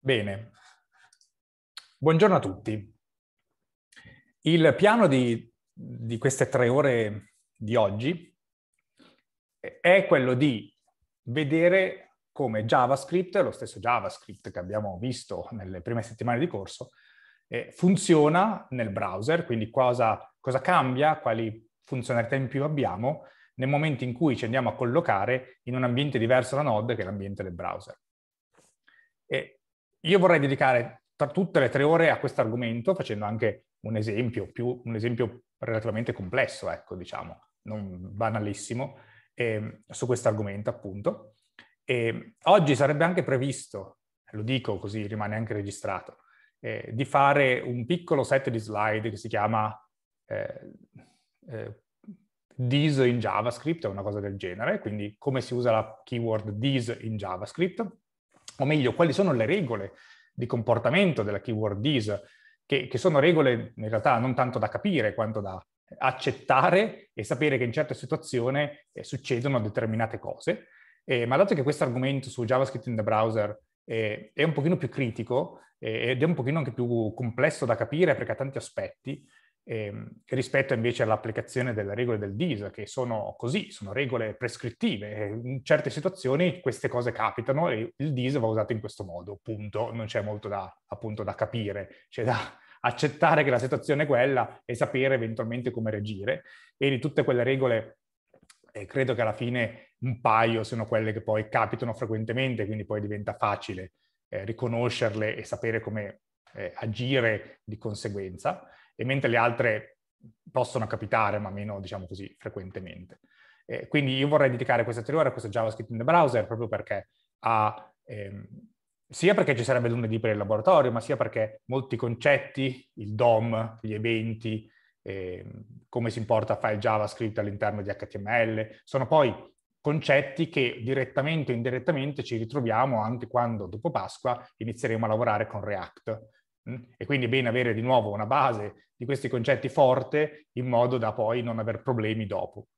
Bene, buongiorno a tutti. Il piano di, di, queste tre ore di oggi è quello di vedere come JavaScript, lo stesso JavaScript che abbiamo visto nelle prime settimane di corso, eh, funziona nel browser, quindi cosa, cosa cambia, quali funzionalità in più abbiamo nel momento in cui ci andiamo a collocare in un ambiente diverso da Node che è l'ambiente del browser. E io vorrei dedicare tutte le tre ore a questo argomento facendo anche un esempio, più, un esempio relativamente complesso, ecco, diciamo, non banalissimo, eh, su questo argomento appunto. E ehm, oggi sarebbe anche previsto, lo dico così rimane anche registrato, eh, di fare un piccolo set di slide che si chiama eh, eh, this in JavaScript, o una cosa del genere, quindi come si usa la keyword this in JavaScript, o meglio, quali sono le regole di comportamento della keyword is, che, che sono regole in realtà non tanto da capire quanto da accettare e sapere che in certe situazioni eh, succedono determinate cose. Eh, ma dato che questo argomento su JavaScript in the browser eh, è un pochino più critico eh, ed è un pochino anche più complesso da capire perché ha tanti aspetti, Ehm, rispetto invece all'applicazione delle regole del DIS, che sono così, sono regole prescrittive. In certe situazioni queste cose capitano e il DIS va usato in questo modo, punto. Non c'è molto da, appunto, da capire, c'è da accettare che la situazione è quella e sapere eventualmente come reagire. E di tutte quelle regole eh, credo che alla fine un paio siano quelle che poi capitano frequentemente, quindi poi diventa facile eh, riconoscerle e sapere come eh, agire di conseguenza e mentre le altre possono capitare, ma meno, diciamo così, frequentemente. Eh, quindi io vorrei dedicare questa teoria a questo JavaScript in the browser proprio perché ha, ehm, sia perché ci sarebbe lunedì per il laboratorio, ma sia perché molti concetti, il DOM, gli eventi, ehm, come si importa file JavaScript all'interno di HTML, sono poi concetti che direttamente o indirettamente ci ritroviamo anche quando dopo Pasqua inizieremo a lavorare con React Mm? E quindi è bene avere di nuovo una base di questi concetti forte in modo da poi non avere problemi dopo.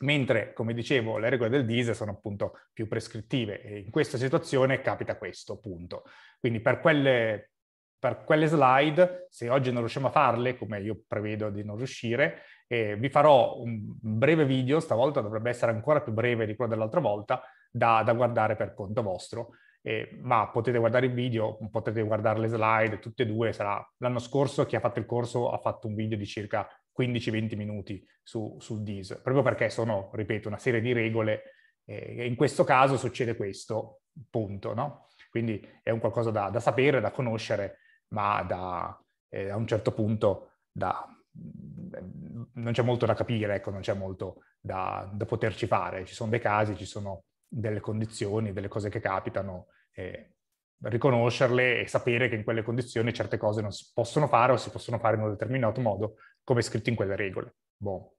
Mentre, come dicevo, le regole del DISE sono appunto più prescrittive e in questa situazione capita questo, punto. Quindi per quelle, per quelle slide, se oggi non riusciamo a farle, come io prevedo di non riuscire, eh, vi farò un breve video, stavolta dovrebbe essere ancora più breve di quello dell'altra volta, da, da guardare per conto vostro, eh, ma potete guardare il video, potete guardare le slide, tutte e due. Sarà... L'anno scorso chi ha fatto il corso ha fatto un video di circa 15-20 minuti su, sul DIS, proprio perché sono, ripeto, una serie di regole. Eh, in questo caso succede questo, punto, no? Quindi è un qualcosa da, da sapere, da conoscere, ma da, eh, a un certo punto da, mm, non c'è molto da capire, ecco, non c'è molto da, da poterci fare. Ci sono dei casi, ci sono delle condizioni, delle cose che capitano, eh, riconoscerle e sapere che in quelle condizioni certe cose non si possono fare o si possono fare in un determinato modo, come è scritto in quelle regole. Boh.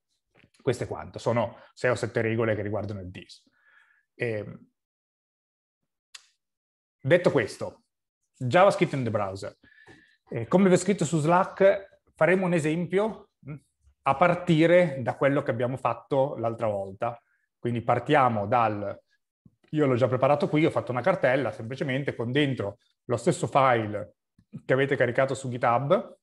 Questo è quanto. Sono sei o sette regole che riguardano il DIS. Eh, detto questo, JavaScript in the browser. Eh, come vi ho scritto su Slack, faremo un esempio hm, a partire da quello che abbiamo fatto l'altra volta. Quindi partiamo dal io l'ho già preparato qui, ho fatto una cartella semplicemente con dentro lo stesso file che avete caricato su GitHub,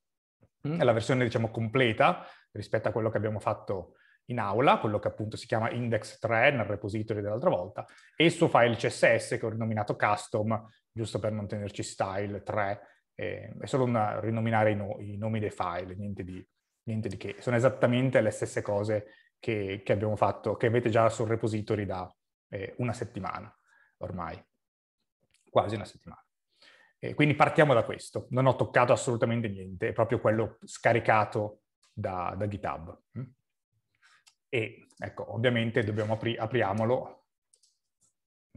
mm. è la versione diciamo completa rispetto a quello che abbiamo fatto in aula, quello che appunto si chiama index 3 nel repository dell'altra volta, e il suo file CSS che ho rinominato custom, giusto per non tenerci style 3, eh, è solo un rinominare i, no, i, nomi dei file, niente di, niente di, che. Sono esattamente le stesse cose che, che abbiamo fatto, che avete già sul repository da, eh, una settimana ormai, quasi una settimana. E quindi partiamo da questo. Non ho toccato assolutamente niente, è proprio quello scaricato da, da GitHub. Mm. E ecco, ovviamente dobbiamo apri- apriamolo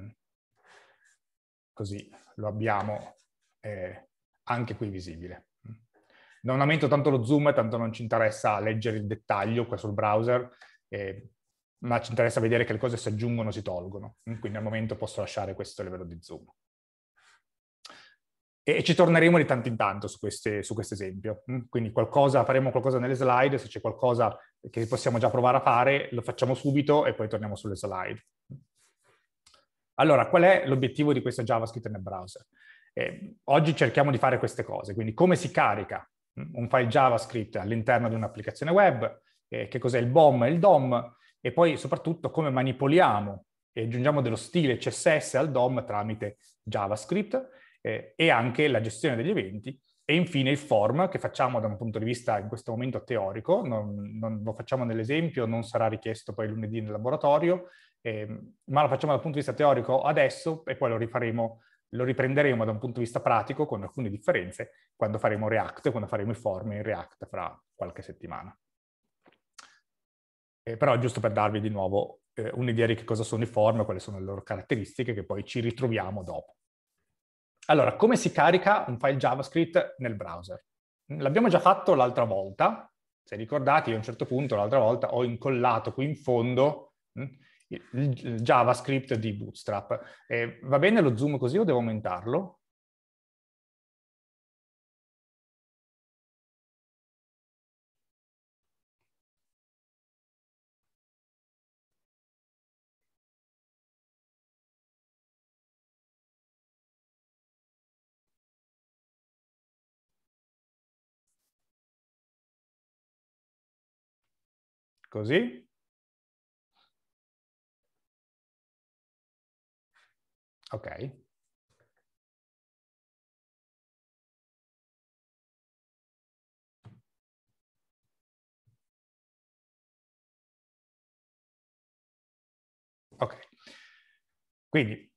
mm. così lo abbiamo eh, anche qui visibile. Mm. Non aumento tanto lo zoom, tanto non ci interessa leggere il dettaglio qua sul browser, eh, ma ci interessa vedere che le cose si aggiungono o si tolgono. Quindi al momento posso lasciare questo livello di zoom. E ci torneremo di tanto in tanto su, queste, su questo esempio. Mm, quindi qualcosa, faremo qualcosa nelle slide, se c'è qualcosa che possiamo già provare a fare, lo facciamo subito e poi torniamo sulle slide. Allora, qual è l'obiettivo di questo JavaScript nel browser? Eh, oggi cerchiamo di fare queste cose, quindi come si carica mm, un file JavaScript all'interno di un'applicazione web, eh, che cos'è il BOM e il DOM, e poi soprattutto come manipoliamo e aggiungiamo dello stile CSS al DOM tramite JavaScript eh, e anche la gestione degli eventi e infine il form che facciamo da un punto di vista in questo momento teorico, non, non lo facciamo nell'esempio, non sarà richiesto poi lunedì nel laboratorio, eh, ma lo facciamo dal punto di vista teorico adesso e poi lo rifaremo lo riprenderemo da un punto di vista pratico con alcune differenze quando faremo React, quando faremo i form in React fra qualche settimana. Eh, però giusto per darvi di nuovo eh, un'idea di che cosa sono i form, quali sono le loro caratteristiche, che poi ci ritroviamo dopo. Allora, come si carica un file JavaScript nel browser? L'abbiamo già fatto l'altra volta, se ricordate, io a un certo punto l'altra volta ho incollato qui in fondo mh, hm, il JavaScript di Bootstrap. Eh, va bene lo zoom così o devo aumentarlo? Così. Ok. Ok. Quindi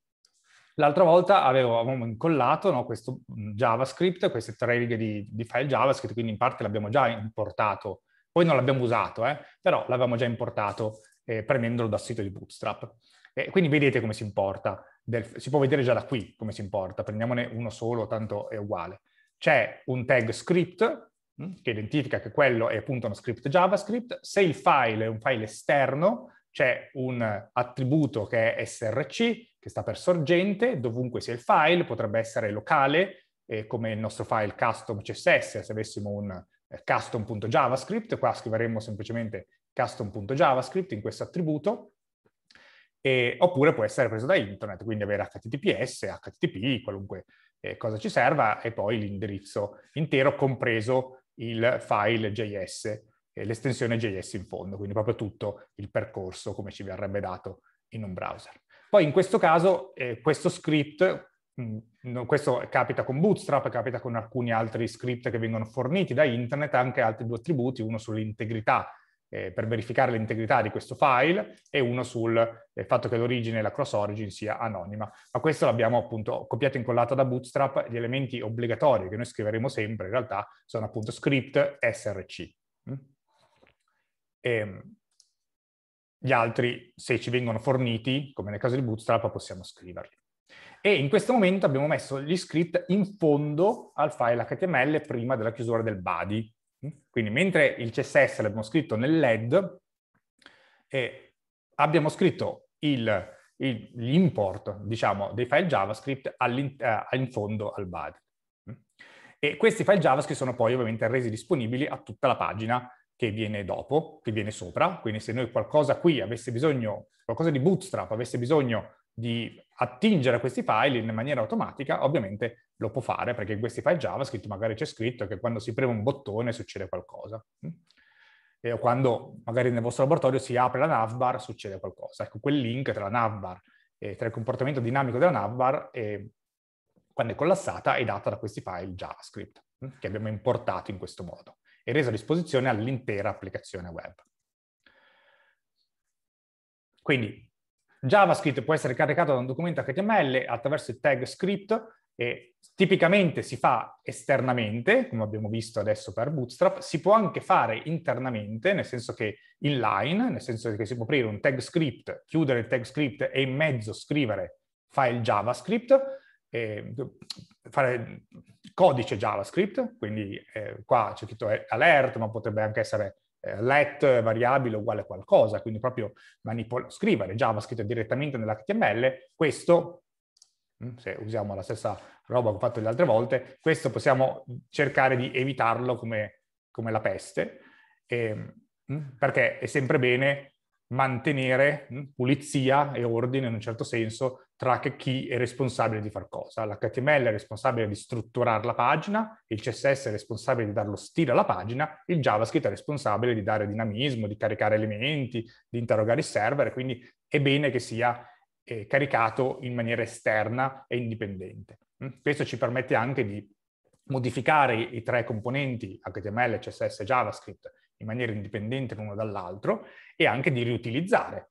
l'altra volta avevamo incollato no, questo JavaScript, queste tre righe di, di, file JavaScript, quindi in parte l'abbiamo già importato poi non l'abbiamo usato, eh, però l'avevamo già importato eh, prendendolo dal sito di Bootstrap. E quindi vedete come si importa, del, si può vedere già da qui come si importa, prendiamone uno solo, tanto è uguale. C'è un tag script mm, che identifica che quello è appunto uno script JavaScript. Se il file è un file esterno, c'è un attributo che è src, che sta per sorgente, dovunque sia il file, potrebbe essere locale, eh, come il nostro file custom CSS, se avessimo un eh, custom.javascript, qua scriveremo semplicemente custom.javascript in questo attributo, e, oppure può essere preso da internet, quindi avere HTTPS, HTTP, qualunque eh, cosa ci serva, e poi l'indirizzo intero compreso il file JS, eh, l'estensione JS in fondo, quindi proprio tutto il percorso come ci verrebbe dato in un browser. Poi in questo caso eh, questo script mh, questo capita con Bootstrap, capita con alcuni altri script che vengono forniti da internet, anche altri due attributi, uno sull'integrità eh, per verificare l'integrità di questo file e uno sul eh, fatto che l'origine e la cross origin sia anonima. Ma questo l'abbiamo appunto copiato e incollato da Bootstrap, gli elementi obbligatori che noi scriveremo sempre in realtà sono appunto script src. Mm? E, ehm, gli altri, se ci vengono forniti, come nel caso di Bootstrap, possiamo scriverli e in questo momento abbiamo messo gli script in fondo al file HTML prima della chiusura del body. Quindi mentre il CSS l'abbiamo scritto nel LED, eh, abbiamo scritto il, il, l'import diciamo, dei file JavaScript in, eh, in fondo al body. E questi file JavaScript sono poi ovviamente resi disponibili a tutta la pagina che viene dopo, che viene sopra. Quindi se noi qualcosa qui avesse bisogno, qualcosa di Bootstrap avesse bisogno di attingere a questi file in maniera automatica, ovviamente lo può fare perché in questi file JavaScript magari c'è scritto che quando si preme un bottone succede qualcosa. Mm? E quando magari nel vostro laboratorio si apre la navbar succede qualcosa. Ecco, quel link tra la navbar e tra il comportamento dinamico della navbar è, quando è collassata è data da questi file JavaScript mm? che abbiamo importato in questo modo e reso a disposizione all'intera applicazione web. Quindi JavaScript può essere caricato da un documento HTML attraverso il tag script e tipicamente si fa esternamente, come abbiamo visto adesso per Bootstrap, si può anche fare internamente, nel senso che inline, nel senso che si può aprire un tag script, chiudere il tag script e in mezzo scrivere file JavaScript, fare codice JavaScript, quindi eh, qua c'è scritto alert, ma potrebbe anche essere eh, let variabile uguale a qualcosa, quindi proprio scrivere JavaScript direttamente nell'HTML, questo, mm, se usiamo la stessa roba che ho fatto le altre volte, questo possiamo cercare di evitarlo come, come la peste, e, ehm, mm, perché è sempre bene mantenere mm, pulizia mm. e ordine in un certo senso tra chi è responsabile di far cosa. L'HTML è responsabile di strutturare la pagina, il CSS è responsabile di dare lo stile alla pagina, il JavaScript è responsabile di dare dinamismo, di caricare elementi, di interrogare il server, quindi è bene che sia eh, caricato in maniera esterna e indipendente. Mm, questo ci permette anche di modificare i tre componenti HTML, CSS e JavaScript in maniera indipendente l'uno dall'altro e anche di riutilizzare.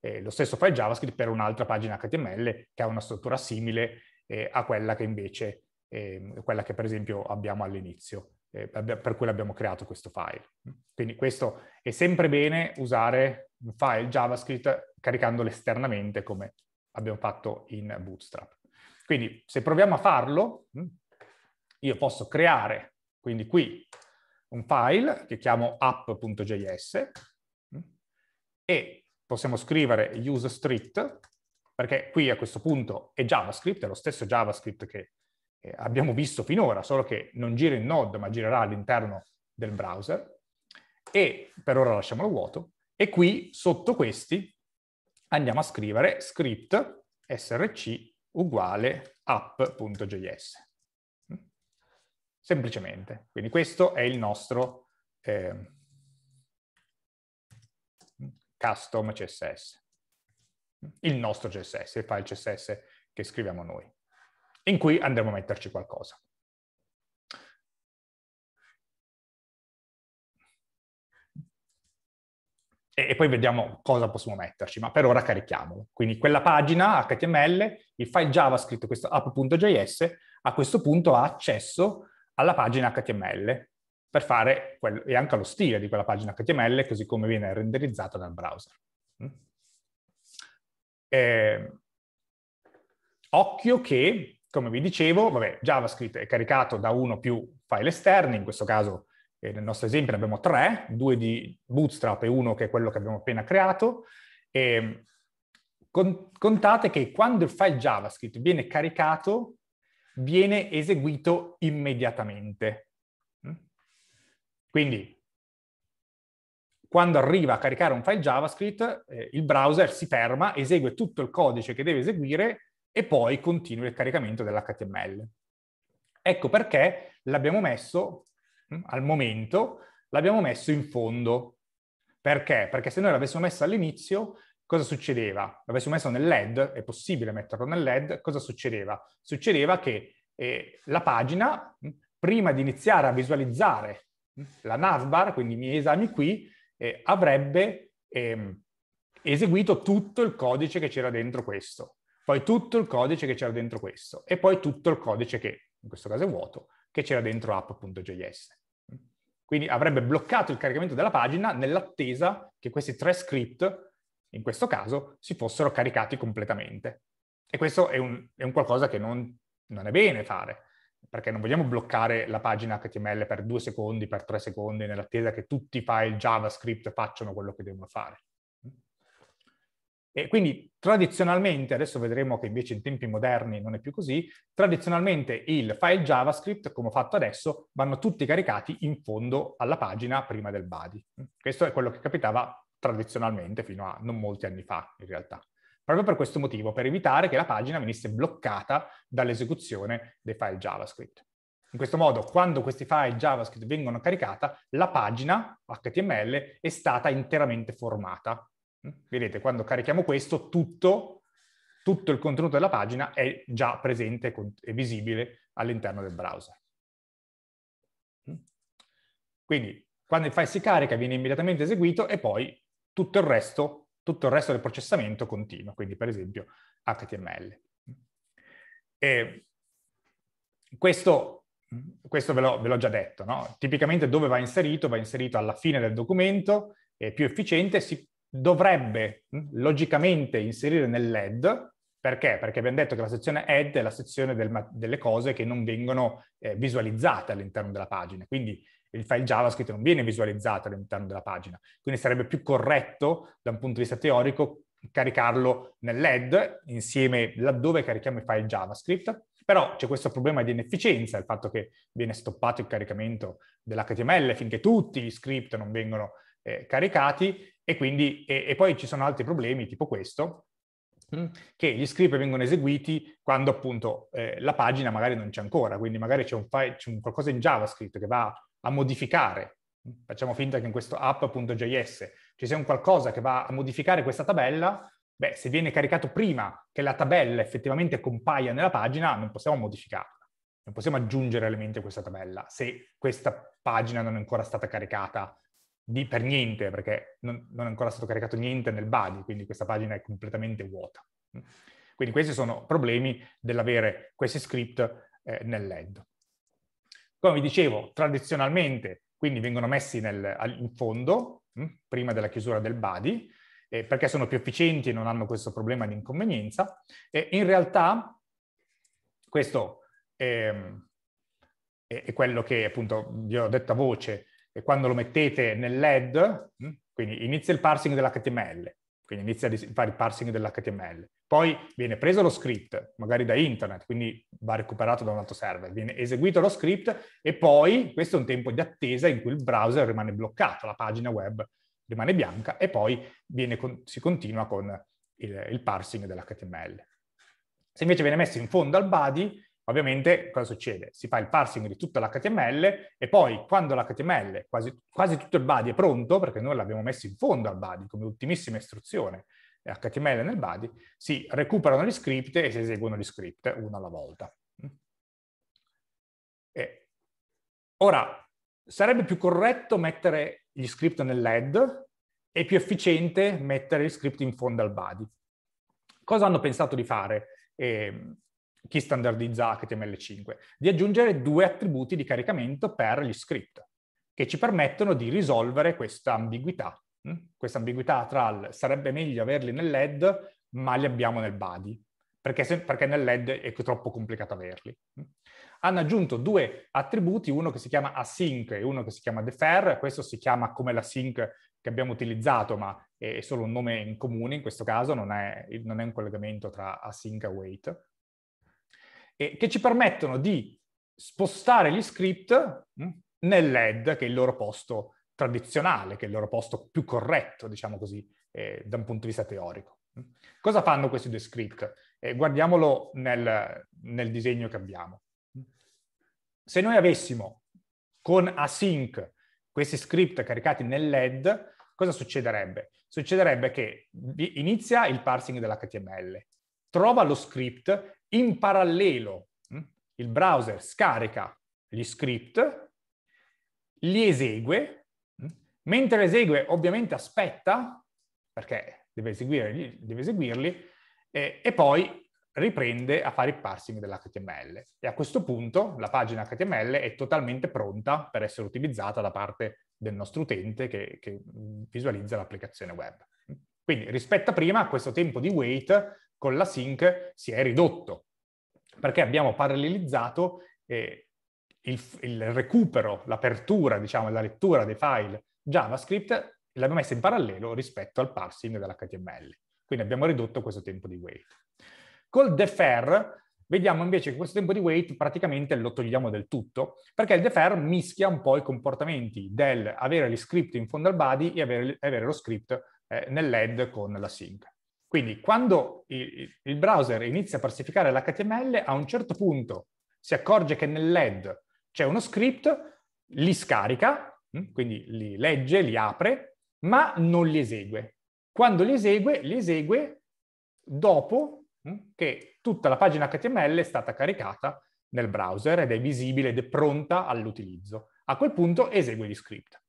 Eh, lo stesso fa il JavaScript per un'altra pagina HTML che ha una struttura simile eh, a quella che invece, eh, quella che per esempio abbiamo all'inizio, eh, per cui abbiamo creato questo file. Mm? Quindi questo è sempre bene usare un file JavaScript caricandolo esternamente come abbiamo fatto in Bootstrap. Quindi se proviamo a farlo, mm, io posso creare, quindi qui un file che chiamo app.js mm, e possiamo scrivere useStreet, perché qui a questo punto è JavaScript, è lo stesso JavaScript che eh, abbiamo visto finora, solo che non gira in node, ma girerà all'interno del browser, e per ora lasciamolo vuoto, e qui sotto questi andiamo a scrivere script src uguale app.js semplicemente. Quindi questo è il nostro eh, custom CSS, il nostro CSS, il file CSS che scriviamo noi, in cui andremo a metterci qualcosa. e, poi vediamo cosa possiamo metterci, ma per ora carichiamolo. Quindi quella pagina HTML, il file JavaScript, questo app.js, a questo punto ha accesso alla pagina HTML per fare quello, e anche allo stile di quella pagina HTML così come viene renderizzata dal browser. Eh, occhio che, come vi dicevo, vabbè, JavaScript è caricato da uno o più file esterni, in questo caso eh, nel nostro esempio ne abbiamo tre, due di Bootstrap e uno che è quello che abbiamo appena creato. Eh, contate che quando il file JavaScript viene caricato viene eseguito immediatamente. Mm? Quindi, quando arriva a caricare un file JavaScript, eh, il browser si ferma, esegue tutto il codice che deve eseguire e poi continua il caricamento dell'HTML. Ecco perché l'abbiamo messo, mm, al momento, l'abbiamo messo in fondo. Perché? Perché se noi l'avessimo messo all'inizio, cosa succedeva? L'avessi messo nel LED, è possibile metterlo nel LED, cosa succedeva? Succedeva che eh, la pagina, prima di iniziare a visualizzare la navbar, quindi i miei esami qui, eh, avrebbe eh, eseguito tutto il codice che c'era dentro questo, poi tutto il codice che c'era dentro questo, e poi tutto il codice che, in questo caso è vuoto, che c'era dentro app.js. Quindi avrebbe bloccato il caricamento della pagina nell'attesa che questi tre script in questo caso, si fossero caricati completamente. E questo è un, è un qualcosa che non, non, è bene fare, perché non vogliamo bloccare la pagina HTML per due secondi, per tre secondi, nell'attesa che tutti i file JavaScript facciano quello che devono fare. E quindi tradizionalmente, adesso vedremo che invece in tempi moderni non è più così, tradizionalmente il file JavaScript, come ho fatto adesso, vanno tutti caricati in fondo alla pagina prima del body. Questo è quello che capitava tradizionalmente fino a non molti anni fa in realtà. Proprio per questo motivo, per evitare che la pagina venisse bloccata dall'esecuzione dei file JavaScript. In questo modo, quando questi file JavaScript vengono caricati, la pagina HTML è stata interamente formata. Mm? Vedete, quando carichiamo questo, tutto, tutto il contenuto della pagina è già presente e visibile all'interno del browser. Mm? Quindi, quando il file si carica, viene immediatamente eseguito e poi tutto il resto, tutto il resto del processamento continua, quindi per esempio HTML. E questo, questo ve, l'ho, ve l'ho già detto, no? tipicamente dove va inserito? Va inserito alla fine del documento, è più efficiente, si dovrebbe hm, logicamente inserire nell'head, perché? Perché abbiamo detto che la sezione head è la sezione del, delle cose che non vengono eh, visualizzate all'interno della pagina, quindi il file JavaScript non viene visualizzato all'interno della pagina. Quindi sarebbe più corretto, da un punto di vista teorico, caricarlo nell'ed insieme laddove carichiamo il file JavaScript, però c'è questo problema di inefficienza, il fatto che viene stoppato il caricamento dell'HTML finché tutti gli script non vengono eh, caricati e, quindi, e, e poi ci sono altri problemi tipo questo, mm. che gli script vengono eseguiti quando appunto eh, la pagina magari non c'è ancora, quindi magari c'è, un file, c'è un qualcosa in JavaScript che va a modificare. Facciamo finta che in questo app.js ci sia un qualcosa che va a modificare questa tabella, beh, se viene caricato prima che la tabella effettivamente compaia nella pagina, non possiamo modificarla, non possiamo aggiungere elementi a questa tabella se questa pagina non è ancora stata caricata di, per niente, perché non, non, è ancora stato caricato niente nel body, quindi questa pagina è completamente vuota. Quindi questi sono problemi dell'avere questi script eh, nel come vi dicevo, tradizionalmente, quindi vengono messi nel, in fondo, mh, hm, prima della chiusura del body, eh, perché sono più efficienti e non hanno questo problema di inconvenienza. Eh, in realtà, questo ehm, è, è, quello che appunto vi ho detto a voce, quando lo mettete nel LED, mh, hm, quindi inizia il parsing dell'HTML, quindi inizia a fare il parsing dell'HTML. Poi viene preso lo script, magari da internet, quindi va recuperato da un altro server, viene eseguito lo script e poi questo è un tempo di attesa in cui il browser rimane bloccato, la pagina web rimane bianca e poi con, si continua con il, il parsing dell'HTML. Se invece viene messo in fondo al body, Ovviamente cosa succede? Si fa il parsing di tutta l'HTML e poi quando l'HTML, quasi, quasi tutto il body è pronto, perché noi l'abbiamo messo in fondo al body come ultimissima istruzione, HTML eh, nel body, si recuperano gli script e si eseguono gli script uno alla volta. E ora, sarebbe più corretto mettere gli script nell'head e più efficiente mettere gli script in fondo al body. Cosa hanno pensato di fare? Eh, chi standardizza HTML5, di aggiungere due attributi di caricamento per gli script, che ci permettono di risolvere questa ambiguità, hm? questa ambiguità tra il sarebbe meglio averli nell'ed, ma li abbiamo nel body, perché, se, perché nell'head è troppo complicato averli. Hm? Hanno aggiunto due attributi, uno che si chiama async e uno che si chiama defer, questo si chiama come l'async che abbiamo utilizzato, ma è solo un nome in comune in questo caso, non è, non è un collegamento tra async e await eh, che ci permettono di spostare gli script mm, nell'ed che è il loro posto tradizionale, che è il loro posto più corretto, diciamo così, eh, da un punto di vista teorico. Cosa fanno questi due script? Eh, guardiamolo nel, nel disegno che abbiamo. Se noi avessimo con async questi script caricati nell'ed, cosa succederebbe? Succederebbe che inizia il parsing dell'HTML, trova lo script in parallelo hm, il browser scarica gli script, li esegue, hm, mentre esegue ovviamente aspetta, perché deve, eseguirli, deve eseguirli e, e poi riprende a fare il parsing dell'HTML. E a questo punto la pagina HTML è totalmente pronta per essere utilizzata da parte del nostro utente che, che visualizza l'applicazione web. Quindi rispetto a prima, questo tempo di wait con la sync si è ridotto, perché abbiamo parallelizzato eh, il, il, recupero, l'apertura, diciamo, la lettura dei file JavaScript, l'abbiamo messa in parallelo rispetto al parsing dell'HTML. Quindi abbiamo ridotto questo tempo di wait. Col defer vediamo invece che questo tempo di wait praticamente lo togliamo del tutto, perché il defer mischia un po' i comportamenti del avere gli script in fondo al body e avere, avere lo script eh, nell'head con la sync. Quindi quando il browser inizia a parsificare l'HTML, a un certo punto si accorge che nell'ed c'è uno script, li scarica, mm, quindi li legge, li apre, ma non li esegue. Quando li esegue, li esegue dopo mm, che tutta la pagina HTML è stata caricata nel browser ed è visibile ed è pronta all'utilizzo. A quel punto esegue gli script.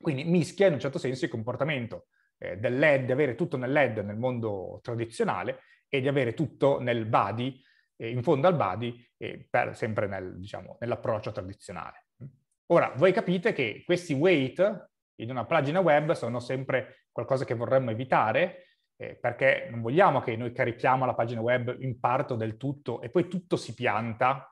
Quindi mischia in un certo senso il comportamento eh, del LED, avere tutto nel LED nel mondo tradizionale e di avere tutto nel body, eh, in fondo al body, eh, per, sempre nel, diciamo, nell'approccio tradizionale. Ora, voi capite che questi weight in una pagina web sono sempre qualcosa che vorremmo evitare, eh, perché non vogliamo che noi carichiamo la pagina web in parte o del tutto e poi tutto si pianta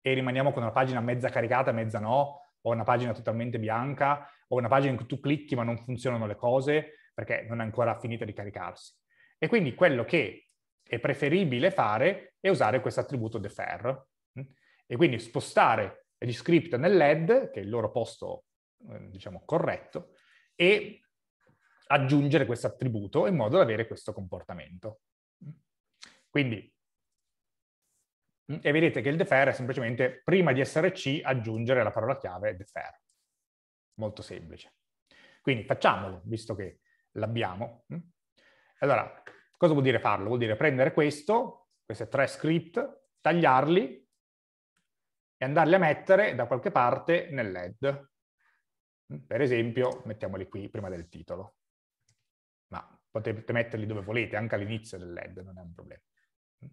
e rimaniamo con una pagina mezza caricata, mezza no, o una pagina totalmente bianca, o una pagina in cui tu clicchi ma non funzionano le cose, perché non è ancora finita di caricarsi. E quindi quello che è preferibile fare è usare questo attributo defer. Mm? E quindi spostare gli script nell'head, che è il loro posto, eh, diciamo, corretto, e aggiungere questo attributo in modo da avere questo comportamento. Mm? Quindi, mm, e vedete che il defer è semplicemente, prima di essere C, aggiungere la parola chiave defer. Molto semplice. Quindi facciamolo, visto che l'abbiamo. Mm? Allora, cosa vuol dire farlo? Vuol dire prendere questo, queste tre script, tagliarli e andarli a mettere da qualche parte nell'ed. Mm? Per esempio, mettiamoli qui prima del titolo. Ma potete metterli dove volete, anche all'inizio dell'ed, non è un problema. Mm?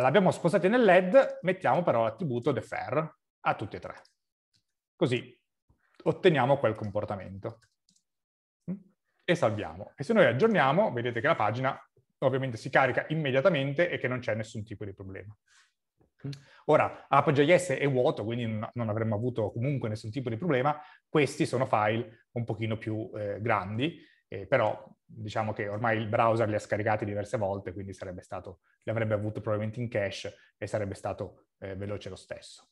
L'abbiamo spostati nel LED, mettiamo però l'attributo defer a tutti e tre. Così otteniamo quel comportamento e salviamo. E se noi aggiorniamo, vedete che la pagina ovviamente si carica immediatamente e che non c'è nessun tipo di problema. Ora, app.js è vuoto, quindi non avremmo avuto comunque nessun tipo di problema. Questi sono file un pochino più eh, grandi, eh, però diciamo che ormai il browser li ha scaricati diverse volte, quindi sarebbe stato, li avrebbe avuto probabilmente in cache e sarebbe stato eh, veloce lo stesso.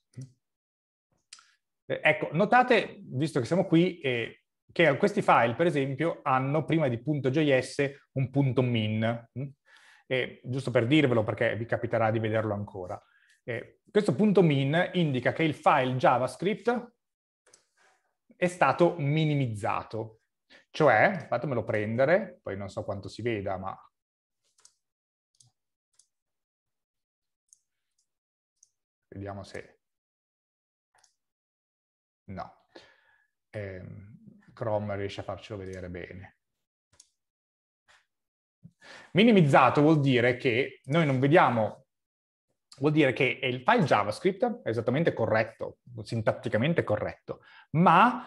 Eh, ecco, notate, visto che siamo qui, eh, che questi file, per esempio, hanno prima di .js un punto .min. Mm? E, giusto per dirvelo perché vi capiterà di vederlo ancora. E, questo punto .min indica che il file JavaScript è stato minimizzato. Cioè, fatemelo prendere, poi non so quanto si veda, ma vediamo se... No. Ehm, Chrome riesce a farcelo vedere bene. Minimizzato vuol dire che noi non vediamo, vuol dire che il file JavaScript è esattamente corretto, sintatticamente corretto, ma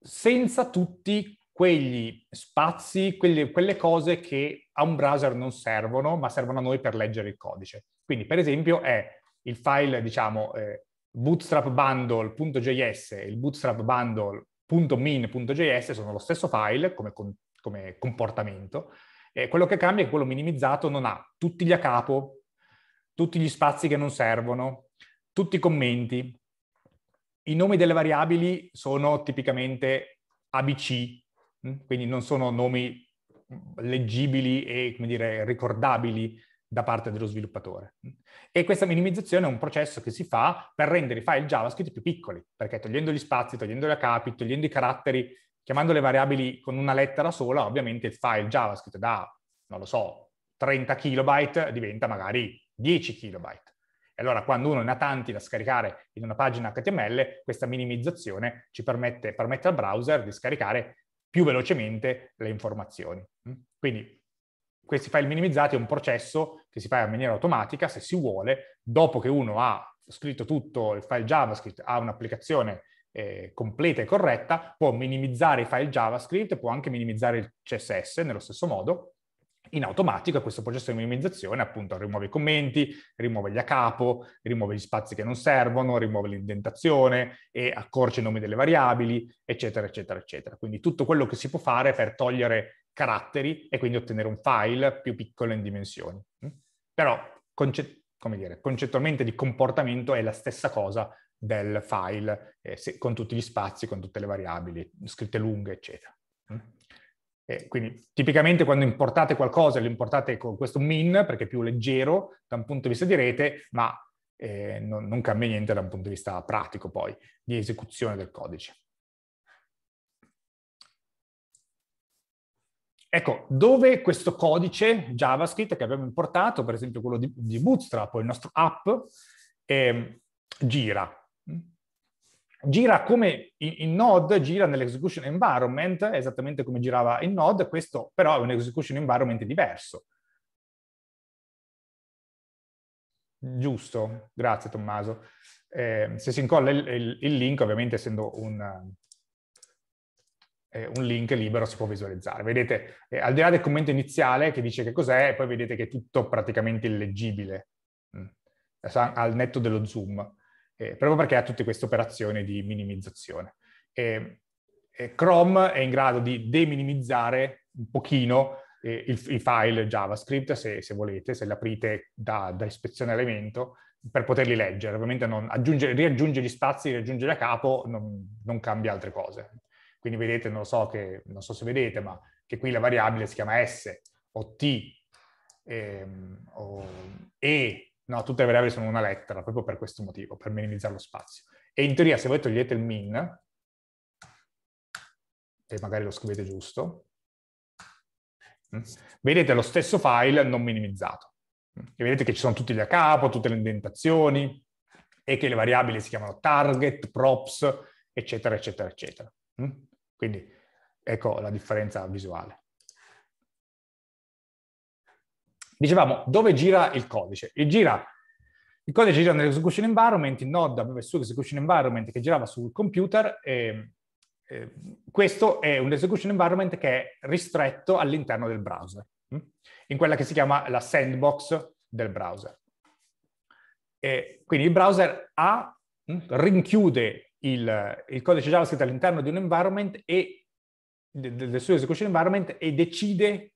senza tutti quegli spazi, quelle, quelle, cose che a un browser non servono, ma servono a noi per leggere il codice. Quindi, per esempio, è il file, diciamo, eh, bootstrap bundle.js e il bootstrap bundle .min.js sono lo stesso file come, come comportamento, e quello che cambia è che quello minimizzato non ha tutti gli a capo, tutti gli spazi che non servono, tutti i commenti. I nomi delle variabili sono tipicamente ABC, mm? quindi non sono nomi leggibili e, come dire, ricordabili da parte dello sviluppatore. E questa minimizzazione è un processo che si fa per rendere i file JavaScript più piccoli, perché togliendo gli spazi, togliendo le capi, togliendo i caratteri, chiamando le variabili con una lettera sola, ovviamente il file JavaScript da, non lo so, 30 kilobyte diventa magari 10 kilobyte. E allora quando uno ne ha tanti da scaricare in una pagina HTML, questa minimizzazione ci permette, permette al browser di scaricare più velocemente le informazioni. Quindi questi file minimizzati è un processo che si fa in maniera automatica, se si vuole, dopo che uno ha scritto tutto il file JavaScript, ha un'applicazione eh, completa e corretta, può minimizzare i file JavaScript, può anche minimizzare il CSS nello stesso modo, in automatico questo processo di minimizzazione appunto rimuove i commenti, rimuove gli a capo, rimuove gli spazi che non servono, rimuove l'indentazione e accorce i nomi delle variabili, eccetera, eccetera, eccetera. Quindi tutto quello che si può fare per togliere caratteri e quindi ottenere un file più piccolo in dimensioni. Mm? Però, concet- come dire, concettualmente di comportamento è la stessa cosa del file eh, se- con tutti gli spazi, con tutte le variabili, scritte lunghe, eccetera. Mm? Eh, quindi tipicamente quando importate qualcosa lo importate con questo min perché è più leggero da un punto di vista di rete, ma eh, non, non, cambia niente da un punto di vista pratico poi di esecuzione del codice. Ecco, dove questo codice JavaScript che abbiamo importato, per esempio quello di, di Bootstrap o il nostro app, eh, gira gira come in, Node, gira nell'execution environment, esattamente come girava in Node, questo però è un execution environment diverso. Giusto, grazie Tommaso. Eh, se si incolla il, il, il, link, ovviamente essendo un, eh, un, link libero si può visualizzare. Vedete, eh, al di là del commento iniziale che dice che cos'è, poi vedete che è tutto praticamente illeggibile, mm. al netto dello zoom eh, proprio perché ha tutte queste operazioni di minimizzazione. E, e Chrome è in grado di deminimizzare un pochino eh, il, i file JavaScript, se, se, volete, se li aprite da, da ispezione elemento, per poterli leggere. Ovviamente non aggiunge, riaggiunge gli spazi, riaggiunge da capo, non, non, cambia altre cose. Quindi vedete, non so, che, non so se vedete, ma che qui la variabile si chiama S o T ehm, o E No, tutte le variabili sono una lettera, proprio per questo motivo, per minimizzare lo spazio. E in teoria, se voi togliete il min, e magari lo scrivete giusto, mm, vedete lo stesso file non minimizzato. E vedete che ci sono tutti gli a capo, tutte le indentazioni, e che le variabili si chiamano target, props, eccetera, eccetera, eccetera. Mm? Quindi ecco la differenza visuale. Dicevamo, dove gira il codice? Il, gira, il codice gira nell'execution environment, il node aveva il suo execution environment che girava sul computer e, ehm, e ehm, questo è un execution environment che è ristretto all'interno del browser, mm? in quella che si chiama la sandbox del browser. E quindi il browser ha, mm, rinchiude il, il codice JavaScript all'interno di un environment e del, del suo execution environment e decide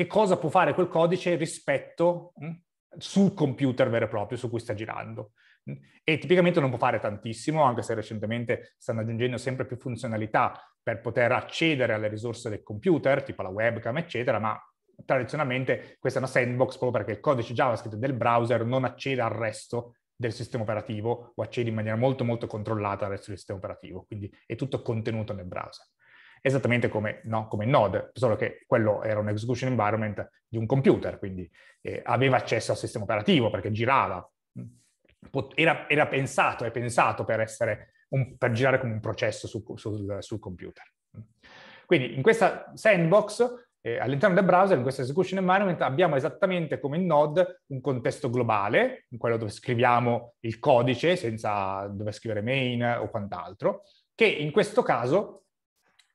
che cosa può fare quel codice rispetto mm, sul computer vero e proprio su cui sta girando. Mm, e tipicamente non può fare tantissimo, anche se recentemente stanno aggiungendo sempre più funzionalità per poter accedere alle risorse del computer, tipo la webcam, eccetera, ma tradizionalmente questa è una sandbox proprio perché il codice JavaScript del browser non accede al resto del sistema operativo o accede in maniera molto molto controllata al resto del sistema operativo, quindi è tutto contenuto nel browser esattamente come, no, come Node, solo che quello era un execution environment di un computer, quindi eh, aveva accesso al sistema operativo perché girava. era, era, pensato, è pensato per, un, per, girare come un processo su, sul, sul computer. Quindi in questa sandbox eh, all'interno del browser, in questo execution environment, abbiamo esattamente come in Node un contesto globale, quello dove scriviamo il codice senza dover scrivere main o quant'altro, che in questo caso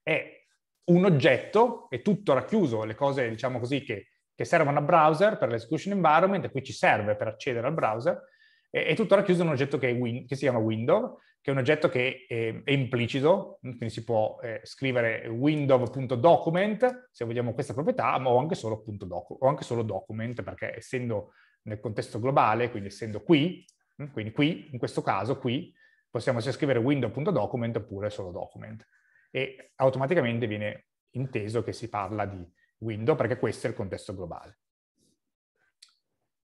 è un oggetto, è tutto racchiuso, le cose, diciamo così, che, che servono a browser per l'execution environment, e qui ci serve per accedere al browser, è, è tutto racchiuso in un oggetto che, win, che, si chiama window, che è un oggetto che è, è implicito, quindi si può eh, scrivere window.document, se vogliamo questa proprietà, ma o anche, solo docu, o anche solo document, perché essendo nel contesto globale, quindi essendo qui, quindi qui, in questo caso qui, possiamo sia scrivere window.document oppure solo document e automaticamente viene inteso che si parla di window perché questo è il contesto globale.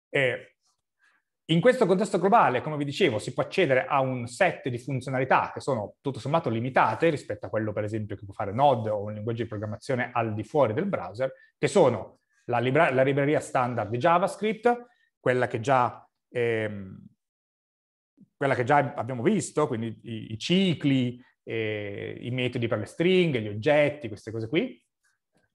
E in questo contesto globale, come vi dicevo, si può accedere a un set di funzionalità che sono tutto sommato limitate rispetto a quello per esempio che può fare Node o un linguaggio di programmazione al di fuori del browser, che sono la, libra- la libreria standard di JavaScript, quella che già... Ehm, quella che già abbiamo visto, quindi i, i cicli, eh, i metodi per le stringhe, gli oggetti, queste cose qui.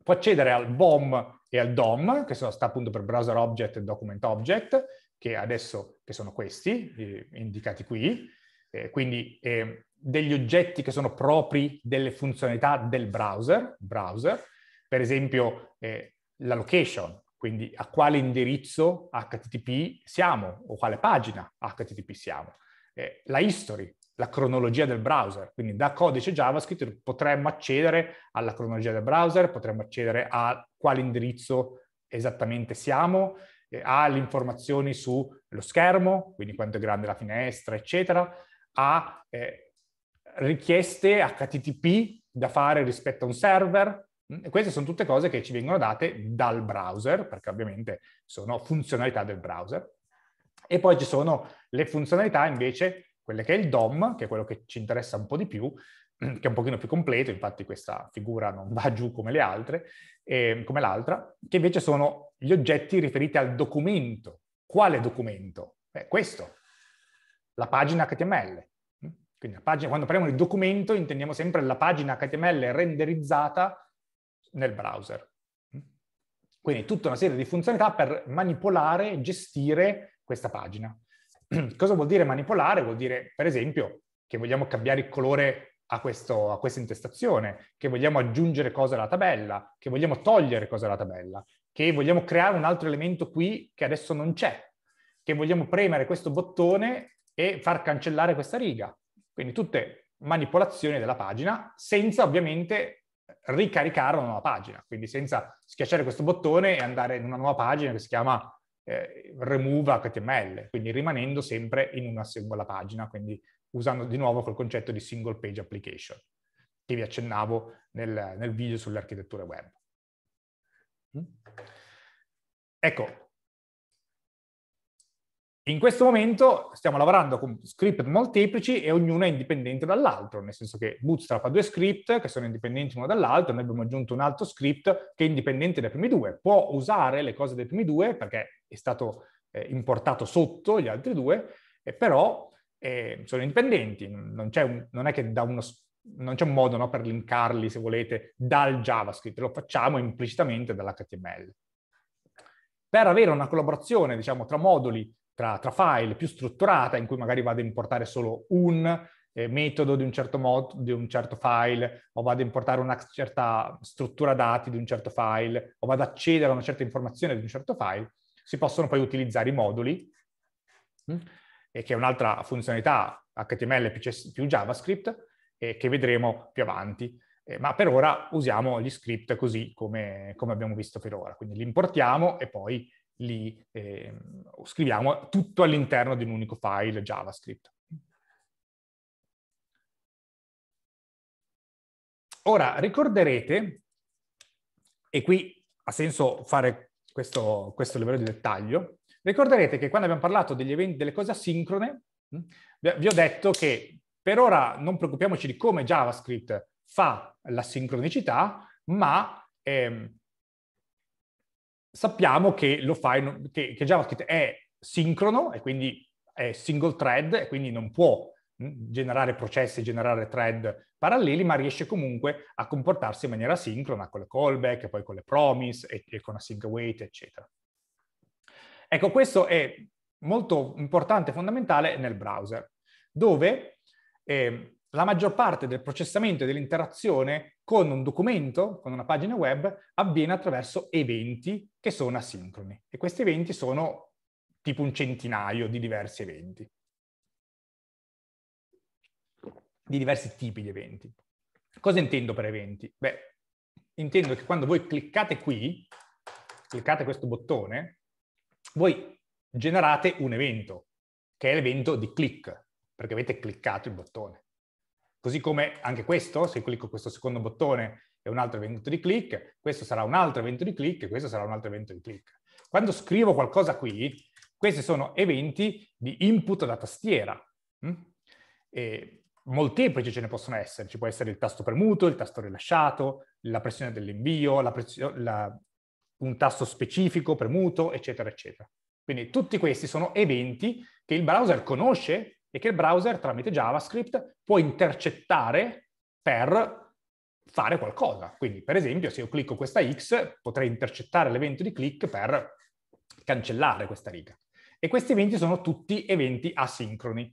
Può accedere al BOM e al DOM, che sono, sta appunto per Browser Object e Document Object, che adesso che sono questi, eh, indicati qui, eh, quindi eh, degli oggetti che sono propri delle funzionalità del browser, browser per esempio eh, la location, quindi a quale indirizzo HTTP siamo o quale pagina HTTP siamo. Eh, la history, la cronologia del browser. Quindi da codice JavaScript potremmo accedere alla cronologia del browser, potremmo accedere a quale indirizzo esattamente siamo, ha eh, le informazioni sullo schermo, quindi quanto è grande la finestra, eccetera, a eh, richieste HTTP da fare rispetto a un server. Mm, e queste sono tutte cose che ci vengono date dal browser, perché ovviamente sono funzionalità del browser. E poi ci sono le funzionalità invece quelle che è il DOM, che è quello che ci interessa un po' di più, che è un pochino più completo, infatti questa figura non va giù come le altre, eh, come l'altra, che invece sono gli oggetti riferiti al documento. Quale documento? Beh, questo, la pagina HTML. Mm? Quindi pagina, quando parliamo di documento intendiamo sempre la pagina HTML renderizzata nel browser. Mm? Quindi tutta una serie di funzionalità per manipolare e gestire questa pagina. Cosa vuol dire manipolare? Vuol dire, per esempio, che vogliamo cambiare il colore a, questo, a questa intestazione, che vogliamo aggiungere cose alla tabella, che vogliamo togliere cose alla tabella, che vogliamo creare un altro elemento qui che adesso non c'è, che vogliamo premere questo bottone e far cancellare questa riga. Quindi tutte manipolazioni della pagina senza ovviamente ricaricare una nuova pagina, quindi senza schiacciare questo bottone e andare in una nuova pagina che si chiama eh, remove HTML, quindi rimanendo sempre in una singola pagina, quindi usando di nuovo quel concetto di single page application che vi accennavo nel, nel video sulle architetture web. Mm? Ecco, in questo momento stiamo lavorando con script molteplici e ognuno è indipendente dall'altro, nel senso che Bootstrap ha due script che sono indipendenti uno dall'altro, noi abbiamo aggiunto un altro script che è indipendente dai primi due, può usare le cose dei primi due perché è stato eh, importato sotto gli altri due, eh, però eh, sono indipendenti, non, un, non, è che da uno non c'è un modo no, per linkarli, se volete, dal JavaScript, lo facciamo implicitamente dall'HTML. Per avere una collaborazione, diciamo, tra moduli tra, tra file, più strutturata, in cui magari vado a importare solo un eh, metodo di un certo modo, di un certo file, o vado a importare una certa struttura dati di un certo file, o vado ad accedere a una certa informazione di un certo file, si possono poi utilizzare i moduli, mm. che è un'altra funzionalità HTML più JavaScript, che vedremo più avanti. Eh, ma per ora usiamo gli script così come, come abbiamo visto per ora. Quindi li importiamo e poi li eh, scriviamo tutto all'interno di un unico file JavaScript. Ora, ricorderete, e qui ha senso fare questo, questo livello di dettaglio, ricorderete che quando abbiamo parlato degli eventi, delle cose asincrone, hm, vi ho detto che per ora non preoccupiamoci di come JavaScript fa la sincronicità, ma ehm, sappiamo che, lo fai, che, che JavaScript è sincrono e quindi è single thread e quindi non può mm, generare processi, generare thread paralleli, ma riesce comunque a comportarsi in maniera sincrona con le callback, poi con le promise e, e con async await, eccetera. Ecco, questo è molto importante, e fondamentale nel browser, dove eh, la maggior parte del processamento e dell'interazione con un documento, con una pagina web, avviene attraverso eventi che sono asincroni. E questi eventi sono tipo un centinaio di diversi eventi, di diversi tipi di eventi. Cosa intendo per eventi? Beh, intendo che quando voi cliccate qui, cliccate questo bottone, voi generate un evento, che è l'evento di click, perché avete cliccato il bottone. Così come anche questo, se clicco questo secondo bottone, è un altro evento di click, questo sarà un altro evento di click e questo sarà un altro evento di click. Quando scrivo qualcosa qui, questi sono eventi di input da tastiera. Mm? E molteplici ce ne possono essere. Ci può essere il tasto premuto, il tasto rilasciato, la pressione dell'invio, un tasto specifico premuto, eccetera, eccetera. Quindi tutti questi sono eventi che il browser conosce e che il browser tramite JavaScript può intercettare per fare qualcosa. Quindi, per esempio, se io clicco questa X, potrei intercettare l'evento di click per cancellare questa riga. E questi eventi sono tutti eventi asincroni.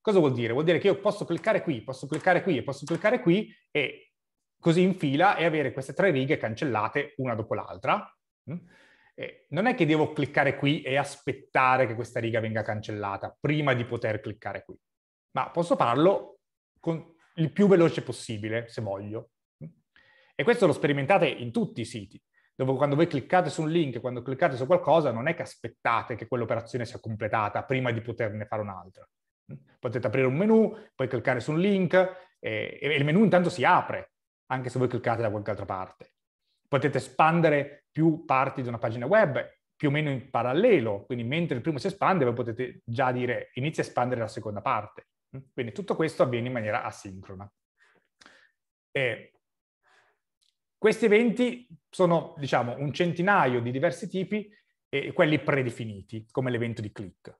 Cosa vuol dire? Vuol dire che io posso cliccare qui, posso cliccare qui e posso cliccare qui e così in fila e avere queste tre righe cancellate una dopo l'altra. Mm, eh, non è che devo cliccare qui e aspettare che questa riga venga cancellata prima di poter cliccare qui, ma posso farlo con, il più veloce possibile, se voglio. E questo lo sperimentate in tutti i siti, dove quando voi cliccate su un link, quando cliccate su qualcosa, non è che aspettate che quell'operazione sia completata prima di poterne fare un'altra. Potete aprire un menu, poi cliccare su un link e, eh, e il menu intanto si apre, anche se voi cliccate da qualche altra parte potete espandere più parti di una pagina web più o meno in parallelo, quindi mentre il primo si espande voi potete già dire inizia a espandere la seconda parte. Quindi tutto questo avviene in maniera asincrona. E questi eventi sono, diciamo, un centinaio di diversi tipi e quelli predefiniti, come l'evento di click.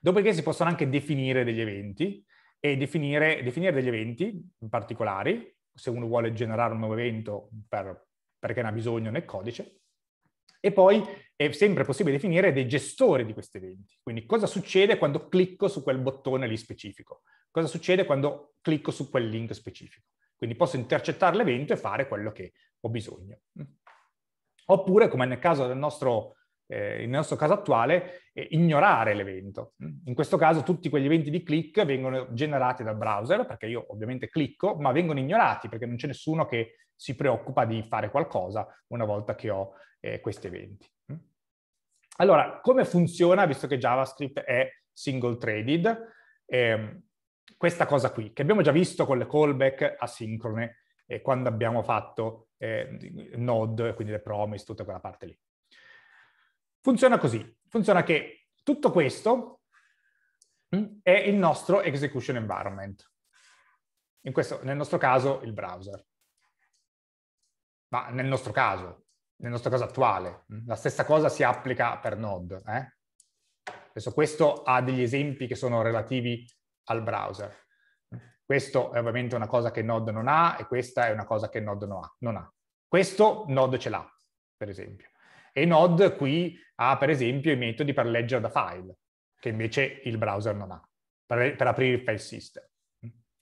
Dopodiché si possono anche definire degli eventi e definire, definire degli eventi particolari, se uno vuole generare un nuovo evento per perché ne ha bisogno nel codice, e poi è sempre possibile definire dei gestori di questi eventi. Quindi cosa succede quando clicco su quel bottone lì specifico? Cosa succede quando clicco su quel link specifico? Quindi posso intercettare l'evento e fare quello che ho bisogno. Oppure, come nel caso del nostro eh, nel nostro caso attuale, eh, ignorare l'evento. Mm. In questo caso tutti quegli eventi di click vengono generati dal browser, perché io ovviamente clicco, ma vengono ignorati perché non c'è nessuno che si preoccupa di fare qualcosa una volta che ho eh, questi eventi. Mm. Allora, come funziona, visto che JavaScript è single-threaded, eh, questa cosa qui, che abbiamo già visto con le callback asincrone eh, quando abbiamo fatto eh, Node, quindi le promise, tutta quella parte lì. Funziona così, funziona che tutto questo mm, è il nostro execution environment. In Questo, nel nostro caso, il browser. Ma nel nostro caso, nel nostro caso attuale, mm, la stessa cosa si applica per Node. Eh? Adesso questo ha degli esempi che sono relativi al browser. Questo è ovviamente una cosa che Node non ha e questa è una cosa che Node Non ha. Questo Node ce l'ha, per esempio. E Node qui ha per esempio i metodi per leggere da file, che invece il browser non ha, per, per aprire il file system.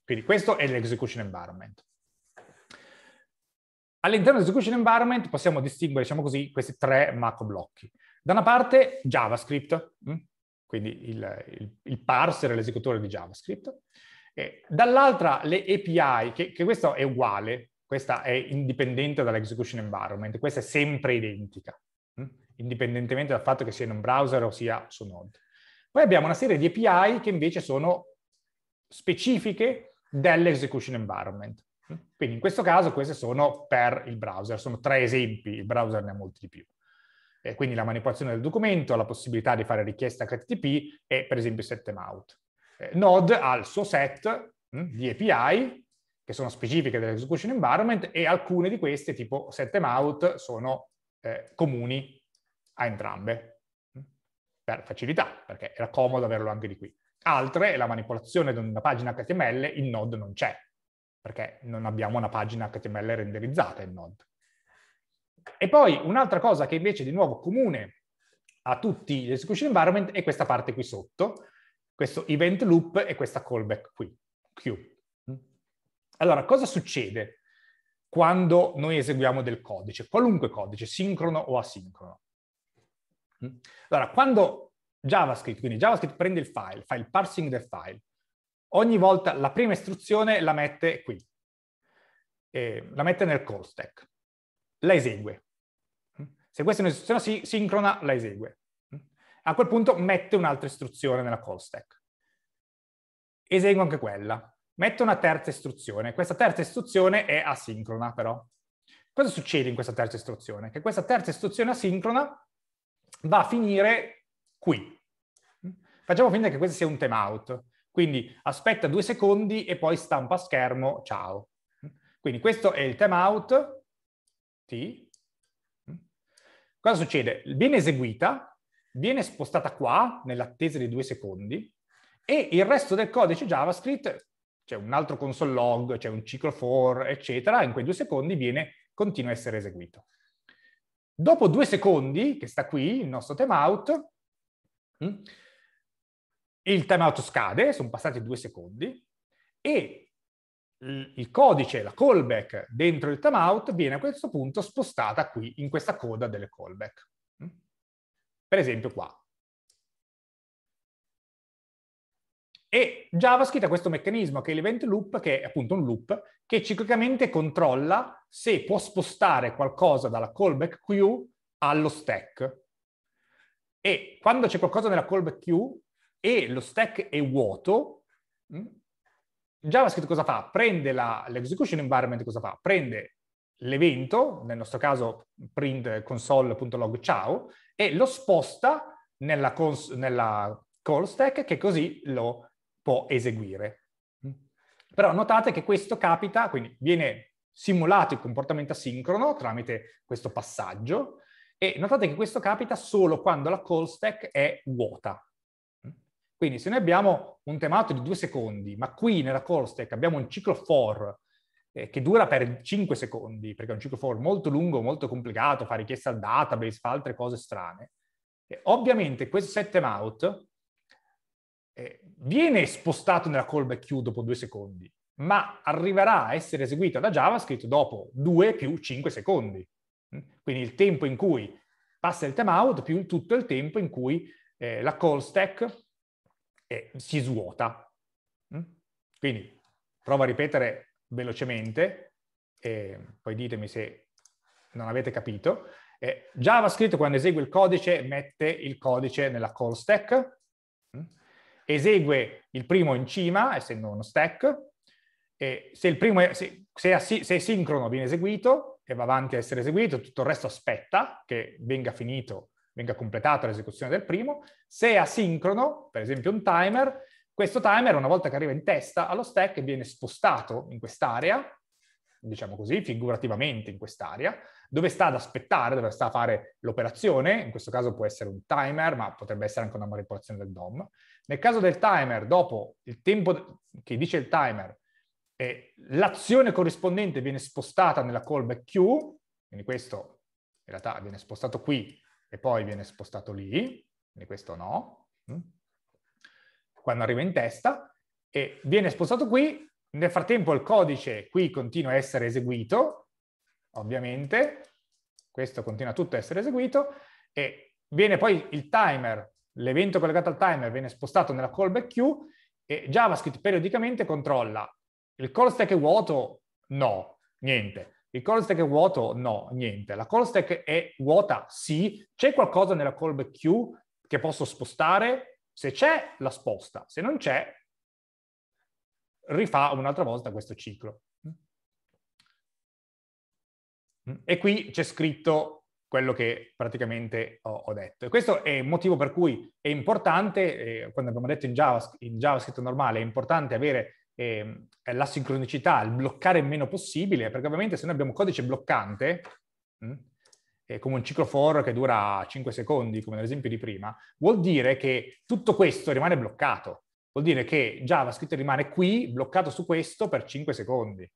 Quindi questo è l'execution environment. All'interno dell'execution environment possiamo distinguere, diciamo così, questi tre macro blocchi. Da una parte JavaScript, mm? quindi il, il, il parser l'esecutore di JavaScript, dall'altra le API, che, che questo è uguale, questa è indipendente dall'execution environment, questa è sempre identica. Mm? indipendentemente dal fatto che sia in un browser o sia su Node. Poi abbiamo una serie di API che invece sono specifiche dell'execution environment. Mm? Quindi in questo caso queste sono per il browser, sono tre esempi, il browser ne ha molti di più. E quindi la manipolazione del documento, la possibilità di fare richiesta HTTP e per esempio out. Eh, Node ha il suo set mm, di API che sono specifiche dell'execution environment e alcune di queste, tipo out, sono eh, comuni a entrambe, mm, per facilità, perché era comodo averlo anche di qui. Altre è la manipolazione di una pagina HTML in Node non c'è, perché non abbiamo una pagina HTML renderizzata in Node. E poi un'altra cosa che invece è di nuovo comune a tutti gli execution environment è questa parte qui sotto, questo event loop e questa callback qui, Q. Mm. Allora, cosa succede? quando noi eseguiamo del codice, qualunque codice, sincrono o asincrono. Mm? Allora, quando JavaScript, quindi JavaScript prende il file, fa il parsing del file, ogni volta la prima istruzione la mette qui, eh, la mette nel call stack, la esegue. Mm? Se questa è un'istruzione sincrona, la esegue. Mm? A quel punto mette un'altra istruzione nella call stack. Eseguo anche quella. Metto una terza istruzione. Questa terza istruzione è asincrona però. Cosa succede in questa terza istruzione? Che questa terza istruzione asincrona va a finire qui. Facciamo finta che questo sia un timeout. Quindi aspetta due secondi e poi stampa a schermo, ciao. Quindi questo è il timeout T. Cosa succede? Viene eseguita, viene spostata qua nell'attesa di due secondi e il resto del codice JavaScript c'è un altro console log, c'è un ciclo for, eccetera, in quei due secondi viene, continua a essere eseguito. Dopo due secondi, che sta qui, il nostro timeout, hm, il timeout scade, sono passati due secondi, e il codice, la callback dentro il timeout viene a questo punto spostata qui in questa coda delle callback. Hm. Per esempio qua. E JavaScript ha questo meccanismo che è l'event loop, che è appunto un loop, che ciclicamente controlla se può spostare qualcosa dalla callback queue allo stack. E quando c'è qualcosa nella callback queue e lo stack è vuoto, mm, JavaScript cosa fa? Prende la, l'execution environment, cosa fa? Prende l'evento, nel nostro caso print console.log ciao, e lo sposta nella, cons- nella call stack che così lo può eseguire. Però notate che questo capita, quindi viene simulato il comportamento asincrono tramite questo passaggio e notate che questo capita solo quando la call stack è vuota. Quindi se noi abbiamo un temato di due secondi, ma qui nella call stack abbiamo un ciclo for eh, che dura per 5 secondi, perché è un ciclo for molto lungo, molto complicato, fa richiesta al database, fa altre cose strane, eh, ovviamente questo set timeout eh, viene spostato nella callback queue dopo due secondi, ma arriverà a essere eseguita da JavaScript dopo 2 più 5 secondi. Mm? Quindi il tempo in cui passa il timeout più tutto il tempo in cui eh, la call stack eh, si svuota. Mm? Quindi provo a ripetere velocemente, eh, poi ditemi se non avete capito. Eh, JavaScript quando esegue il codice mette il codice nella call stack, mm? esegue il primo in cima, essendo uno stack, e se, il primo è, se, se, se è sincrono viene eseguito e va avanti a essere eseguito, tutto il resto aspetta che venga finito, venga completata l'esecuzione del primo. Se è asincrono, per esempio un timer, questo timer una volta che arriva in testa allo stack viene spostato in quest'area, diciamo così, figurativamente in quest'area, dove sta ad aspettare, dove sta a fare l'operazione, in questo caso può essere un timer, ma potrebbe essere anche una manipolazione del DOM, nel caso del timer, dopo il tempo che dice il timer, eh, l'azione corrispondente viene spostata nella callback queue, quindi questo in realtà viene spostato qui e poi viene spostato lì, quindi questo no, mm, quando arriva in testa, e viene spostato qui, nel frattempo il codice qui continua a essere eseguito, ovviamente, questo continua tutto a essere eseguito, e viene poi il timer l'evento collegato al timer viene spostato nella callback queue e JavaScript periodicamente controlla il call stack è vuoto? No, niente. Il call stack è vuoto? No, niente. La call stack è vuota? Sì. C'è qualcosa nella callback queue che posso spostare? Se c'è, la sposta. Se non c'è, rifà un'altra volta questo ciclo. E qui c'è scritto quello che praticamente ho, ho, detto. E questo è il motivo per cui è importante, eh, quando abbiamo detto in, Java, in JavaScript normale, è importante avere eh, la sincronicità, il bloccare il meno possibile, perché ovviamente se noi abbiamo codice bloccante, mh, mm, come un ciclo for che dura 5 secondi, come nell'esempio di prima, vuol dire che tutto questo rimane bloccato. Vuol dire che JavaScript rimane qui, bloccato su questo per 5 secondi.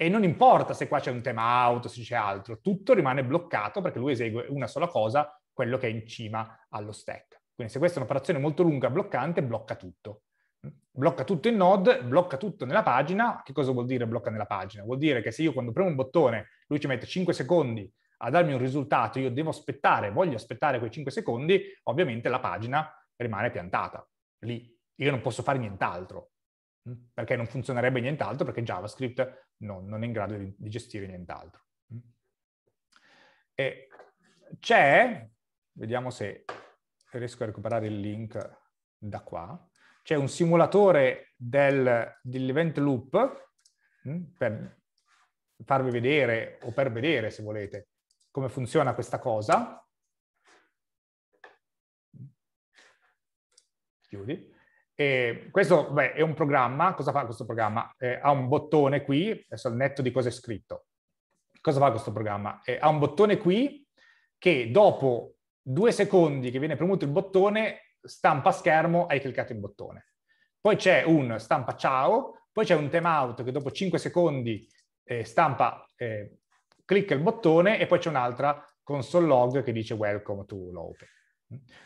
E non importa se qua c'è un tema auto, se c'è altro, tutto rimane bloccato perché lui esegue una sola cosa, quello che è in cima allo stack. Quindi se questa è un'operazione molto lunga, bloccante, blocca tutto. Blocca tutto in node, blocca tutto nella pagina. Che cosa vuol dire blocca nella pagina? Vuol dire che se io quando premo un bottone, lui ci mette 5 secondi a darmi un risultato, io devo aspettare, voglio aspettare quei 5 secondi, ovviamente la pagina rimane piantata lì. Io non posso fare nient'altro perché non funzionerebbe nient'altro, perché JavaScript non, non è in grado di, di gestire nient'altro. Mm. E c'è, vediamo se riesco a recuperare il link da qua, c'è un simulatore del, dell'event loop mm, per farvi vedere o per vedere, se volete, come funziona questa cosa. Chiudi. E ehm, questo beh, è un programma, cosa fa questo programma? Eh, ha un bottone qui, adesso al netto di cosa è scritto. Cosa fa questo programma? Eh, ha un bottone qui che dopo due secondi che viene premuto il bottone stampa schermo, hai cliccato il bottone. Poi c'è un stampa ciao, poi c'è un timeout che dopo 5 secondi eh, stampa, eh, clicca il bottone e poi c'è un'altra console log che dice welcome to l'open.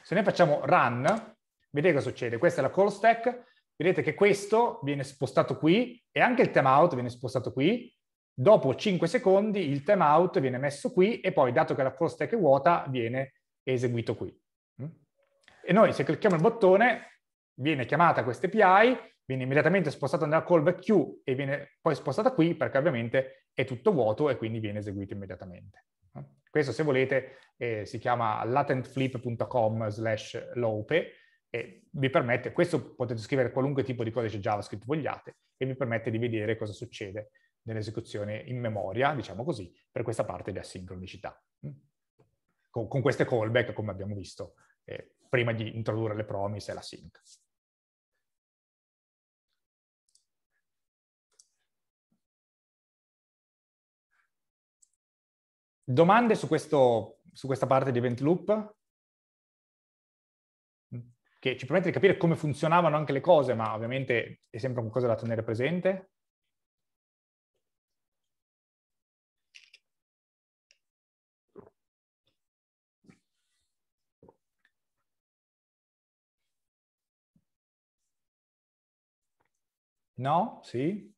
Se noi facciamo run, Vedete cosa succede? Questa è la call stack, vedete che questo viene spostato qui e anche il timeout viene spostato qui. Dopo 5 secondi il timeout viene messo qui e poi, dato che la call stack è vuota, viene eseguito qui. Mm? E noi, se clicchiamo il bottone, viene chiamata questa API, viene immediatamente spostata nella callback queue e viene poi spostata qui perché ovviamente è tutto vuoto e quindi viene eseguito immediatamente. Mm? Questo, se volete, eh, si chiama latentflip.com slash lope e vi permette, questo potete scrivere qualunque tipo di codice JavaScript vogliate e vi permette di vedere cosa succede nell'esecuzione in memoria, diciamo così, per questa parte di asincronicità. Mm. Con, con queste callback, come abbiamo visto, eh, prima di introdurre le promise e la sync. Domande su, questo, su questa parte di event loop? che ci permette di capire come funzionavano anche le cose, ma ovviamente è sempre qualcosa da tenere presente. No? Sì?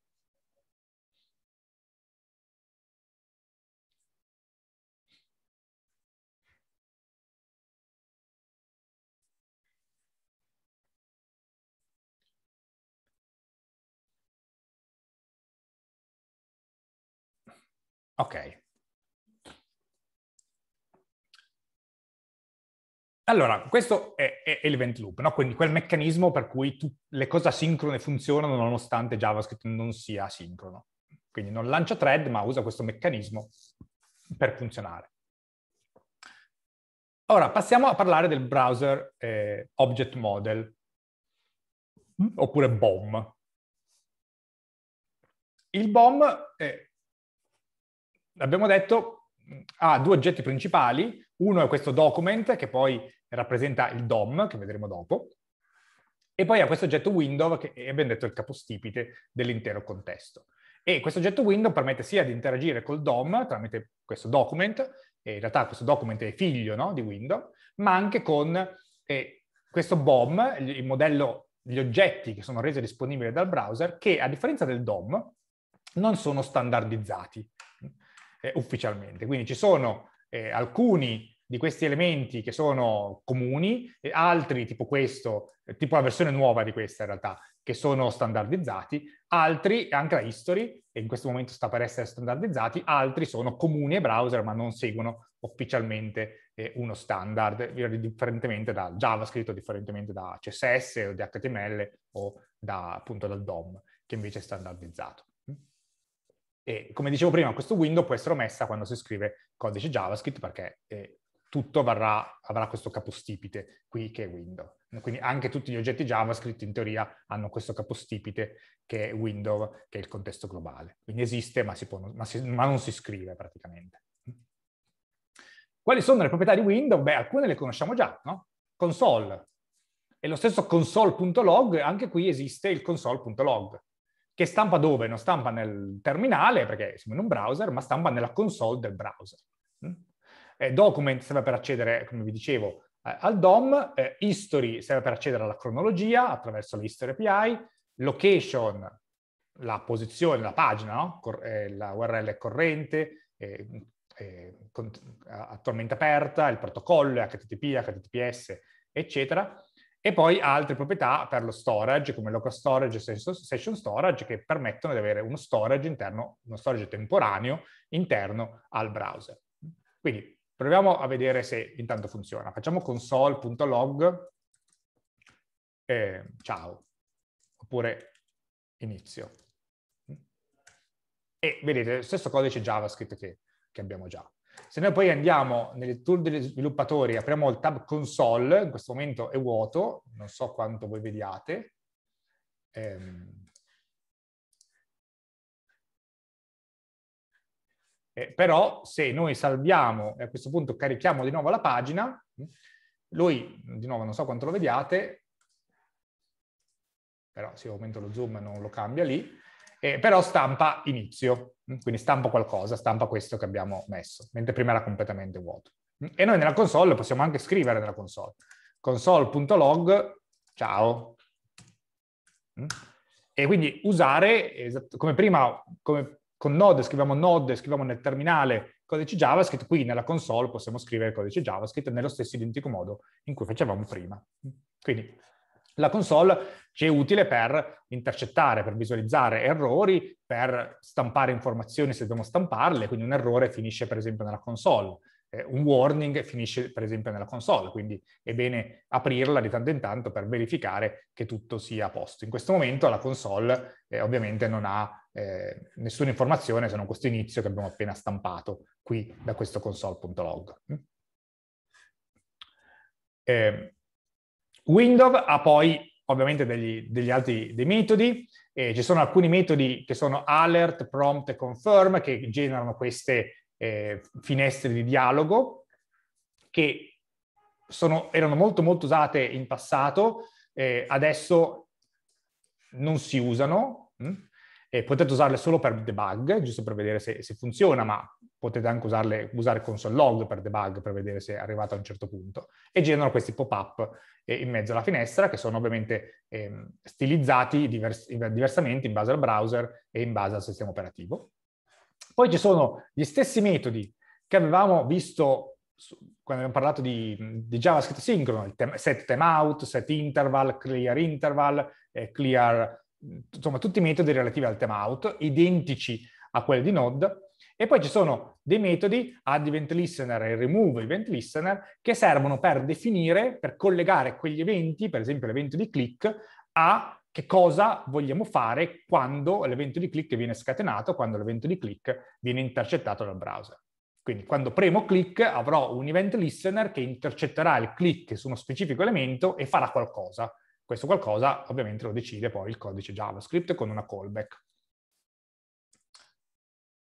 Ok. Allora, questo è, è, è l'event loop, no? quindi quel meccanismo per cui tu, le cose asincrone funzionano nonostante JavaScript non sia asincrono. Quindi non lancia thread, ma usa questo meccanismo per funzionare. Ora passiamo a parlare del browser eh, object model, oppure BOM. Il BOM eh, abbiamo detto, ha due oggetti principali. Uno è questo document, che poi rappresenta il DOM, che vedremo dopo. E poi ha questo oggetto window, che abbiamo detto è il capostipite dell'intero contesto. E questo oggetto window permette sia di interagire col DOM tramite questo document, e in realtà questo document è figlio no, di window, ma anche con eh, questo BOM, il modello, gli oggetti che sono resi disponibili dal browser, che a differenza del DOM non sono standardizzati eh, ufficialmente. Quindi ci sono eh, alcuni di questi elementi che sono comuni e altri tipo questo, eh, tipo la versione nuova di questa in realtà, che sono standardizzati, altri, anche la history, e in questo momento sta per essere standardizzati, altri sono comuni ai browser ma non seguono ufficialmente eh, uno standard, eh, differentemente da JavaScript o differentemente da CSS o di HTML o da, appunto dal DOM, che invece è standardizzato. E come dicevo prima, questo window può essere omessa quando si scrive codice JavaScript perché eh, tutto varrà, avrà questo capostipite qui che è window. Quindi anche tutti gli oggetti JavaScript in teoria hanno questo capostipite che è window, che è il contesto globale. Quindi esiste ma, può, ma, si, ma non si scrive praticamente. Quali sono le proprietà di window? Beh, alcune le conosciamo già, no? Console. E lo stesso console.log, anche qui esiste il console.log che stampa dove? Non stampa nel terminale, perché siamo in un browser, ma stampa nella console del browser. Mm? Eh, document serve per accedere, come vi dicevo, eh, al DOM, eh, history serve per accedere alla cronologia attraverso le history API, location, la posizione, la pagina, no? Cor- eh, la URL corrente, eh, eh, cont- attualmente aperta, il protocollo, HTTP, HTTPS, eccetera e poi altre proprietà per lo storage, come local storage e session storage, che permettono di avere uno storage interno, uno storage temporaneo interno al browser. Quindi proviamo a vedere se intanto funziona. Facciamo console.log, eh, ciao, oppure inizio. E vedete, stesso codice JavaScript che, che abbiamo già. Se noi poi andiamo nel tool degli sviluppatori, apriamo il tab console, in questo momento è vuoto, non so quanto voi vediate. Ehm, Eh, però se noi salviamo e a questo punto carichiamo di nuovo la pagina, lui, di nuovo non so quanto lo vediate, però se aumento lo zoom non lo cambia lì, eh, però stampa inizio, mm, quindi stampa qualcosa, stampa questo che abbiamo messo, mentre prima era completamente vuoto. Mm, e noi nella console possiamo anche scrivere nella console, console.log, ciao. Mm. E quindi usare, come prima, come con Node scriviamo Node, scriviamo nel terminale codice JavaScript, qui nella console possiamo scrivere codice JavaScript nello stesso identico modo in cui facevamo prima. Quindi la console ci è utile per intercettare, per visualizzare errori, per stampare informazioni se dobbiamo stamparle, quindi un errore finisce per esempio nella console, eh, un warning finisce per esempio nella console, quindi è bene aprirla di tanto in tanto per verificare che tutto sia a posto. In questo momento la console eh, ovviamente non ha eh, nessuna informazione se non questo inizio che abbiamo appena stampato qui da questo console.log. Mm? Eh, Windows ha poi ovviamente degli, degli altri dei metodi, eh, ci sono alcuni metodi che sono alert, prompt e confirm che generano queste eh, finestre di dialogo che sono, erano molto molto usate in passato, eh, adesso non si usano, mm? potete usarle solo per debug, giusto per vedere se, se funziona, ma potete anche usarle, usare console log per debug per vedere se è arrivato a un certo punto, e generano questi pop-up eh, in mezzo alla finestra che sono ovviamente eh, stilizzati divers diversamente in base al browser e in base al sistema operativo. Poi ci sono gli stessi metodi che avevamo visto su, quando abbiamo parlato di, di JavaScript sincrono, il tem set timeout, set interval, clear interval, eh, clear, insomma tutti i metodi relativi al timeout, identici a quelli di Node, e poi ci sono dei metodi add event listener e remove event listener che servono per definire, per collegare quegli eventi, per esempio l'evento di click, a che cosa vogliamo fare quando l'evento di click viene scatenato, quando l'evento di click viene intercettato dal browser. Quindi quando premo click avrò un event listener che intercetterà il click su uno specifico elemento e farà qualcosa. Questo qualcosa ovviamente lo decide poi il codice JavaScript con una callback.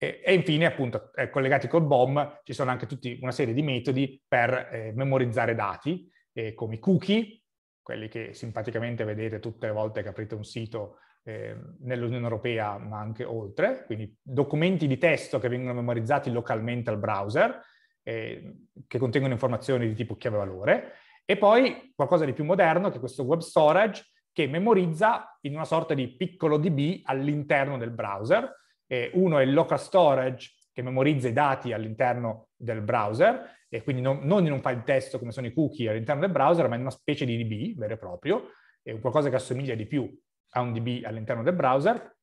E, e infine, appunto, eh, collegati col BOM, ci sono anche tutti, una serie di metodi per eh, memorizzare dati, eh, come i cookie, quelli che simpaticamente vedete tutte le volte che aprite un sito ehm, nell'Unione Europea, ma anche oltre, quindi documenti di testo che vengono memorizzati localmente al browser, ehm, che contengono informazioni di tipo chiave valore, e poi qualcosa di più moderno, che è questo web storage, che memorizza in una sorta di piccolo DB all'interno del browser, eh, uno è il local storage che memorizza i dati all'interno del browser e quindi non, non in un file testo come sono i cookie all'interno del browser, ma in una specie di DB vero e proprio, è qualcosa che assomiglia di più a un DB all'interno del browser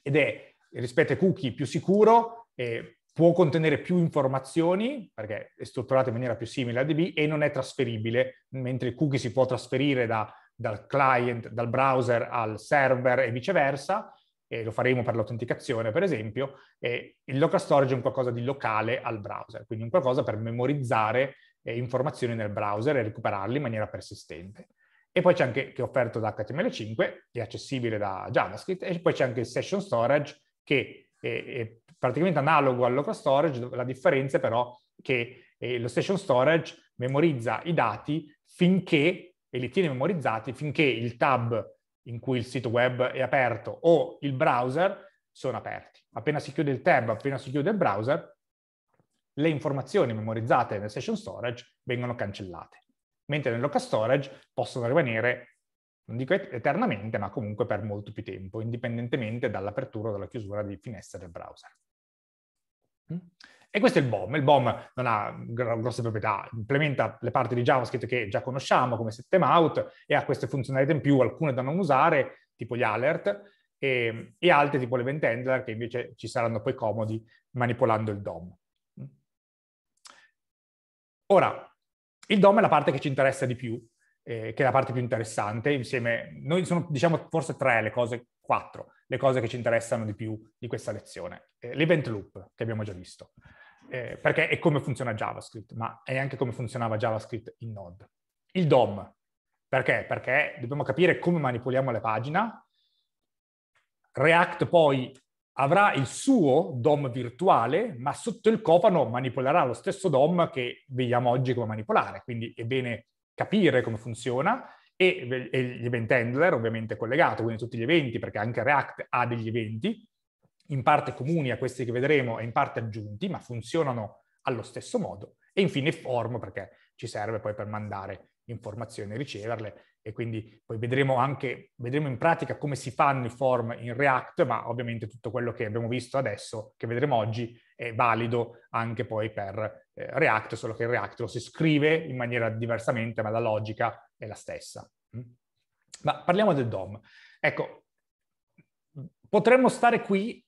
ed è rispetto ai cookie più sicuro, eh, può contenere più informazioni perché è strutturato in maniera più simile a DB e non è trasferibile, mentre il cookie si può trasferire da, dal client, dal browser al server e viceversa, eh, lo faremo per l'autenticazione per esempio, eh, il local storage è un qualcosa di locale al browser, quindi un qualcosa per memorizzare eh, informazioni nel browser e recuperarle in maniera persistente. E poi c'è anche, che è offerto da HTML5, è accessibile da JavaScript, e poi c'è anche il session storage che è, è praticamente analogo al local storage, la differenza è però che eh, lo session storage memorizza i dati finché, e li tiene memorizzati finché il tab in cui il sito web è aperto o il browser sono aperti. Appena si chiude il tab, appena si chiude il browser, le informazioni memorizzate nel session storage vengono cancellate, mentre nel local storage possono rimanere, non dico eternamente, ma comunque per molto più tempo, indipendentemente dall'apertura o dalla chiusura di finestre del browser. Mm? E questo è il BOM. Il BOM non ha grosse proprietà, implementa le parti di JavaScript che già conosciamo come system out e ha queste funzionalità in più, alcune da non usare, tipo gli alert, e, e altre tipo l'event handler che invece ci saranno poi comodi manipolando il DOM. Ora, il DOM è la parte che ci interessa di più, eh, che è la parte più interessante, insieme, noi sono diciamo forse tre le cose, quattro, le cose che ci interessano di più di questa lezione. Eh, L'event loop, che abbiamo già visto. Eh, perché è come funziona JavaScript, ma è anche come funzionava JavaScript in Node. Il DOM, perché? Perché dobbiamo capire come manipoliamo la pagina. React poi avrà il suo DOM virtuale, ma sotto il cofano manipolerà lo stesso DOM che vediamo oggi come manipolare. Quindi è bene capire come funziona e, e l'event handler ovviamente collegato, quindi tutti gli eventi, perché anche React ha degli eventi, in parte comuni a questi che vedremo e in parte aggiunti, ma funzionano allo stesso modo. E infine form perché ci serve poi per mandare informazioni e riceverle e quindi poi vedremo anche, vedremo in pratica come si fanno i form in React, ma ovviamente tutto quello che abbiamo visto adesso, che vedremo oggi, è valido anche poi per eh, React, solo che in React lo si scrive in maniera diversamente, ma la logica è la stessa. Mm? Ma parliamo del DOM. Ecco, potremmo stare qui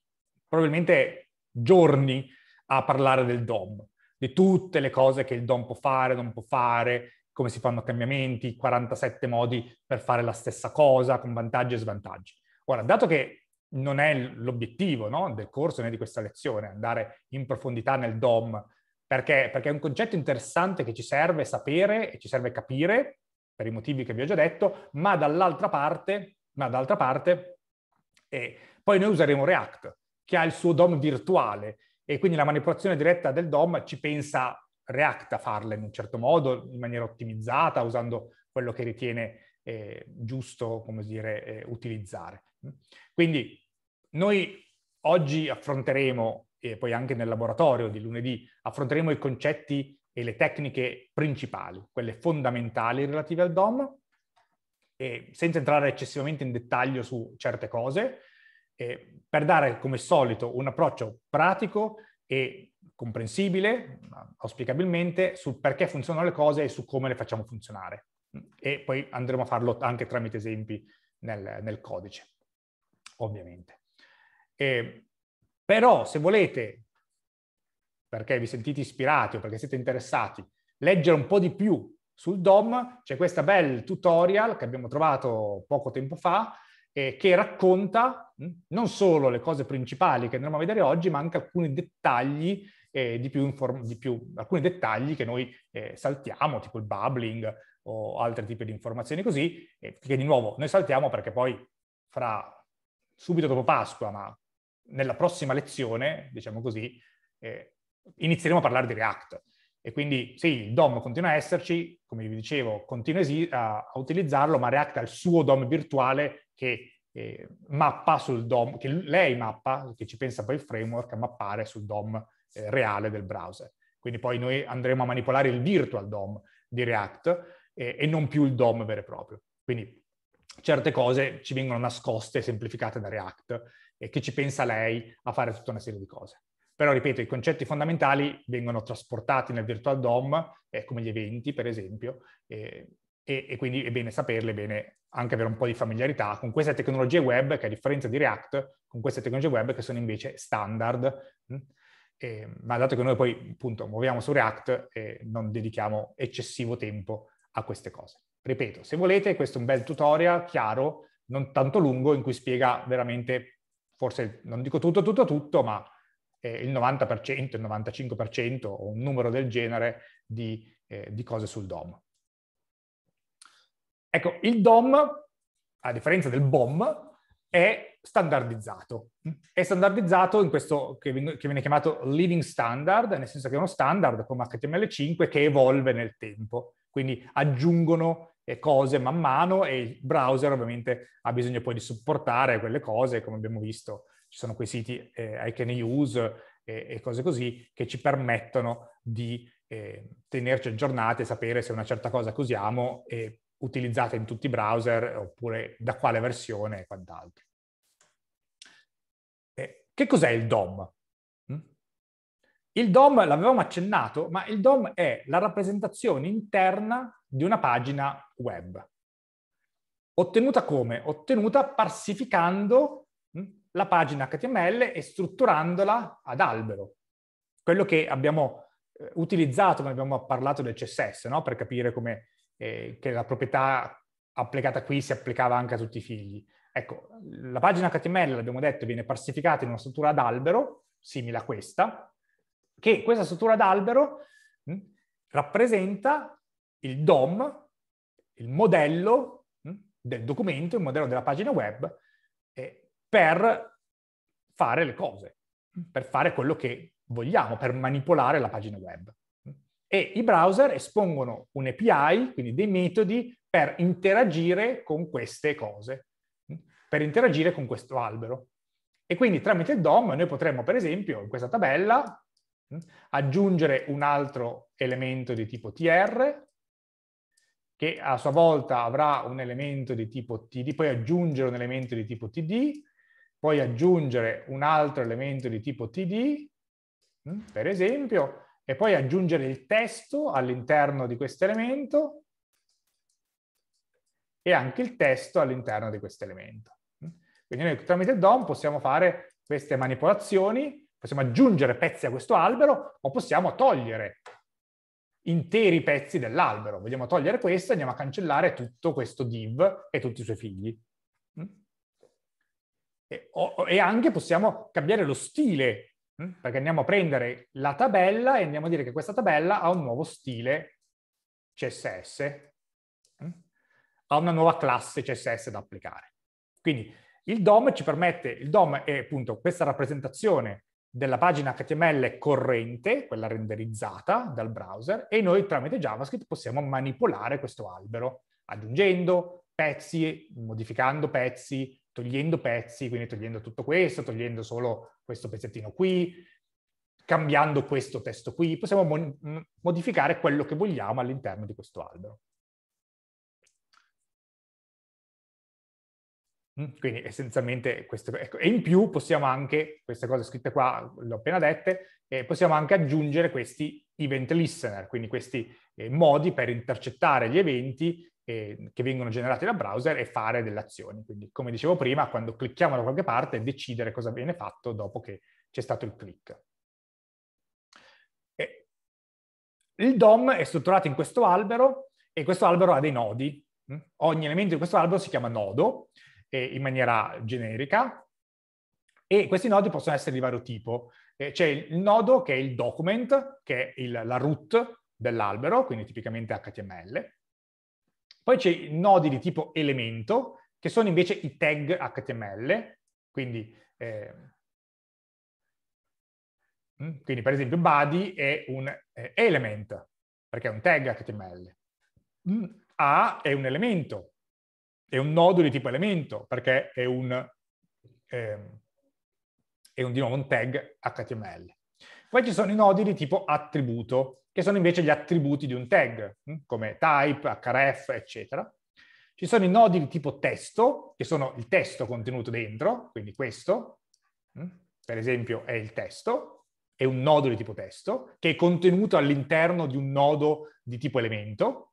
probabilmente giorni a parlare del DOM, di tutte le cose che il DOM può fare, non può fare, come si fanno cambiamenti, 47 modi per fare la stessa cosa, con vantaggi e svantaggi. Ora, dato che non è l'obiettivo no, del corso né di questa lezione, andare in profondità nel DOM, perché, perché è un concetto interessante che ci serve sapere e ci serve capire, per i motivi che vi ho già detto, ma dall'altra parte, ma dall'altra parte eh, poi noi useremo React che ha il suo DOM virtuale e quindi la manipolazione diretta del DOM ci pensa React a farla in un certo modo, in maniera ottimizzata, usando quello che ritiene eh, giusto, come dire, eh, utilizzare. Quindi noi oggi affronteremo, e poi anche nel laboratorio di lunedì, affronteremo i concetti e le tecniche principali, quelle fondamentali relative al DOM, senza entrare eccessivamente in dettaglio su certe cose, eh, per dare come solito un approccio pratico e comprensibile, auspicabilmente, sul perché funzionano le cose e su come le facciamo funzionare. E poi andremo a farlo anche tramite esempi nel, nel codice, ovviamente. E, però se volete, perché vi sentite ispirati o perché siete interessati, leggere un po' di più sul DOM, c'è questo bel tutorial che abbiamo trovato poco tempo fa, eh, che racconta mh, mm, non solo le cose principali che andremo a vedere oggi, ma anche alcuni dettagli, eh, di più inform- di più, alcuni dettagli che noi eh, saltiamo, tipo il bubbling o altri tipi di informazioni così, eh, che di nuovo noi saltiamo perché poi fra subito dopo Pasqua, ma nella prossima lezione, diciamo così, eh, inizieremo a parlare di React. E quindi sì, il DOM continua a esserci, come vi dicevo, continua a, utilizzarlo, ma React ha il suo DOM virtuale che eh, mappa sul DOM, che lei mappa, che ci pensa poi il framework a mappare sul DOM eh, reale del browser. Quindi poi noi andremo a manipolare il virtual DOM di React eh, e non più il DOM vero e proprio. Quindi certe cose ci vengono nascoste e semplificate da React e che ci pensa lei a fare tutta una serie di cose. Però, ripeto, i concetti fondamentali vengono trasportati nel virtual DOM, eh, come gli eventi, per esempio, eh, e, e, quindi è bene saperle, è bene anche avere un po' di familiarità con queste tecnologie web che a differenza di React, con queste tecnologie web che sono invece standard. Mm? E, ma dato che noi poi appunto muoviamo su React eh, non dedichiamo eccessivo tempo a queste cose. Ripeto, se volete, questo è un bel tutorial chiaro, non tanto lungo, in cui spiega veramente, forse non dico tutto, tutto, tutto, ma eh, il 90%, il 95% o un numero del genere di, eh, di cose sul DOM. Ecco, il DOM, a differenza del BOM, è standardizzato. È standardizzato in questo che viene chiamato living standard, nel senso che è uno standard come HTML5 che evolve nel tempo. Quindi aggiungono eh, cose man mano e il browser ovviamente ha bisogno poi di supportare quelle cose, come abbiamo visto ci sono quei siti eh, I can use eh, e cose così che ci permettono di eh, tenerci aggiornati e sapere se una certa cosa che usiamo è utilizzata in tutti i browser oppure da quale versione e quant'altro. Eh, che cos'è il DOM? Mm? Il DOM l'avevamo accennato, ma il DOM è la rappresentazione interna di una pagina web. Ottenuta come? Ottenuta parsificando mm, la pagina HTML e strutturandola ad albero. Quello che abbiamo eh, utilizzato quando abbiamo parlato del CSS, no? per capire come eh, che la proprietà applicata qui si applicava anche a tutti i figli. Ecco, la pagina HTML, l'abbiamo detto, viene parsificata in una struttura d'albero, simile a questa, che questa struttura d'albero mh, hm, rappresenta il DOM, il modello mh, hm, del documento, il modello della pagina web, eh, per fare le cose, per fare quello che vogliamo, per manipolare la pagina web e i browser espongono un API, quindi dei metodi per interagire con queste cose, per interagire con questo albero. E quindi tramite il DOM noi potremmo, per esempio, in questa tabella hm, aggiungere un altro elemento di tipo tr, che a sua volta avrà un elemento di tipo td, poi aggiungere un elemento di tipo td, poi aggiungere un altro elemento di tipo td, hm, per esempio, e poi aggiungere il testo all'interno di questo elemento e anche il testo all'interno di questo elemento. Quindi noi tramite DOM possiamo fare queste manipolazioni, possiamo aggiungere pezzi a questo albero o possiamo togliere interi pezzi dell'albero. Vogliamo togliere questo, andiamo a cancellare tutto questo div e tutti i suoi figli. E, e anche possiamo cambiare lo stile Mm? Perché andiamo a prendere la tabella e andiamo a dire che questa tabella ha un nuovo stile CSS, mm? ha una nuova classe CSS da applicare. Quindi il DOM ci permette, il DOM è appunto questa rappresentazione della pagina HTML corrente, quella renderizzata dal browser, e noi tramite JavaScript possiamo manipolare questo albero, aggiungendo pezzi, modificando pezzi, togliendo pezzi, quindi togliendo tutto questo, togliendo solo questo pezzettino qui, cambiando questo testo qui, possiamo mo- modificare quello che vogliamo all'interno di questo albero. Mm, quindi essenzialmente questo, ecco, e in più possiamo anche, queste cose scritte qua, l'ho appena dette, eh, possiamo anche aggiungere questi event listener, quindi questi eh, modi per intercettare gli eventi eh, che vengono generati dal browser e fare delle azioni. Quindi come dicevo prima, quando clicchiamo da qualche parte, decidere cosa viene fatto dopo che c'è stato il click. il DOM è strutturato in questo albero e questo albero ha dei nodi. Mm, ogni elemento di questo albero si chiama nodo eh, in maniera generica e questi nodi possono essere di vario tipo. Eh, c'è il nodo che è il document, che è il, la root dell'albero, quindi tipicamente HTML. Poi c'è i nodi di tipo elemento, che sono invece i tag HTML, quindi, eh, mm, quindi per esempio body è un eh, element, perché è un tag HTML. Mm, A è un elemento, è un nodo di tipo elemento, perché è un, ehm, è un, di nuovo un tag HTML. Poi ci sono i nodi di tipo attributo, che sono invece gli attributi di un tag, hm, come type, href, eccetera. Ci sono i nodi di tipo testo, che sono il testo contenuto dentro, quindi questo, hm, per esempio è il testo, è un nodo di tipo testo, che è contenuto all'interno di un nodo di tipo elemento,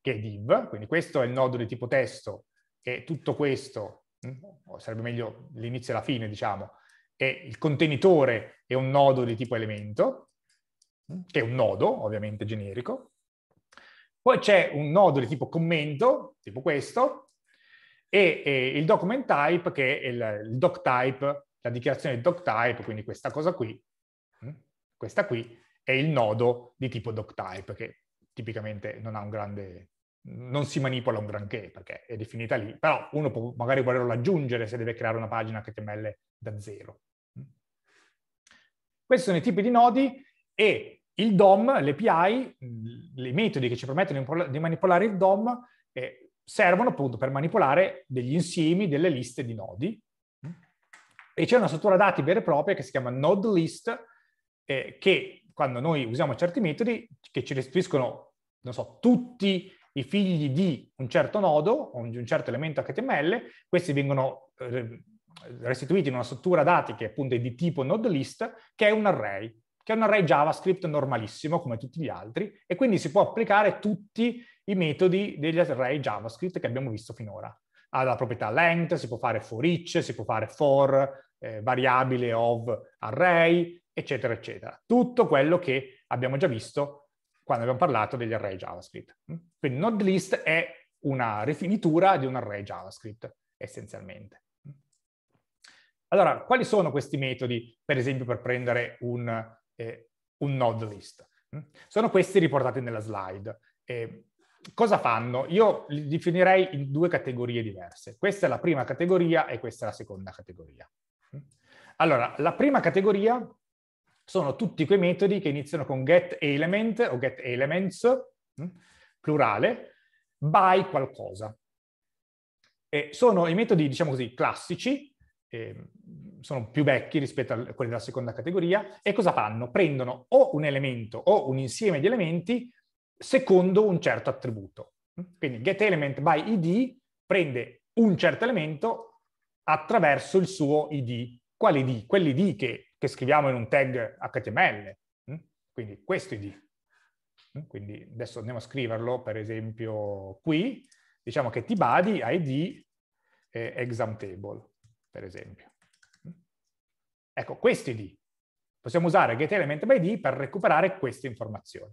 che è div, quindi questo è il nodo di tipo testo e tutto questo, mm, o sarebbe meglio l'inizio e la fine, diciamo, e il contenitore è un nodo di tipo elemento, mm, che è un nodo ovviamente generico. Poi c'è un nodo di tipo commento, tipo questo, e, e il document type che è il, il doc type, la dichiarazione di doc type, quindi questa cosa qui, mm, questa qui, è il nodo di tipo doc type, che tipicamente non ha un grande, non si manipola un granché perché è definita lì, però uno può magari volerlo aggiungere se deve creare una pagina HTML da zero. Questi sono i tipi di nodi e il DOM, l'API, i metodi che ci permettono di manipolare il DOM eh, servono appunto per manipolare degli insiemi, delle liste di nodi. E c'è una struttura dati vera e propria che si chiama NodeList eh, che quando noi usiamo certi metodi che ci restituiscono, non so, tutti i figli di un certo nodo o di un certo elemento HTML, questi vengono eh, restituiti in una struttura dati che appunto è di tipo node list, che è un array, che è un array JavaScript normalissimo come tutti gli altri, e quindi si può applicare tutti i metodi degli array JavaScript che abbiamo visto finora. Ha la proprietà length, si può fare for each, si può fare for, eh, variabile of array, eccetera, eccetera. Tutto quello che abbiamo già visto quando abbiamo parlato degli array JavaScript. Mm? Quindi node list è una rifinitura di un array JavaScript, essenzialmente. Mm? Allora, quali sono questi metodi, per esempio, per prendere un, eh, un node list? Mm? Sono questi riportati nella slide. Eh, cosa fanno? Io li definirei in due categorie diverse. Questa è la prima categoria e questa è la seconda categoria. Allora, la prima categoria sono tutti quei metodi che iniziano con get element o get elements, mm, plurale, by qualcosa. E sono i metodi, diciamo così, classici, eh, sono più vecchi rispetto a quelli della seconda categoria, e cosa fanno? Prendono o un elemento o un insieme di elementi secondo un certo attributo. Mm, quindi getElement by id prende un certo elemento attraverso il suo id, quali di? Quelli di che, che scriviamo in un tag HTML. Hm? Quindi questi D. Hm? Quindi adesso andiamo a scriverlo, per esempio, qui. Diciamo che tbody ID eh, exam table, per esempio. Hm? Ecco, questi di. Possiamo usare getElementByD per recuperare queste informazioni.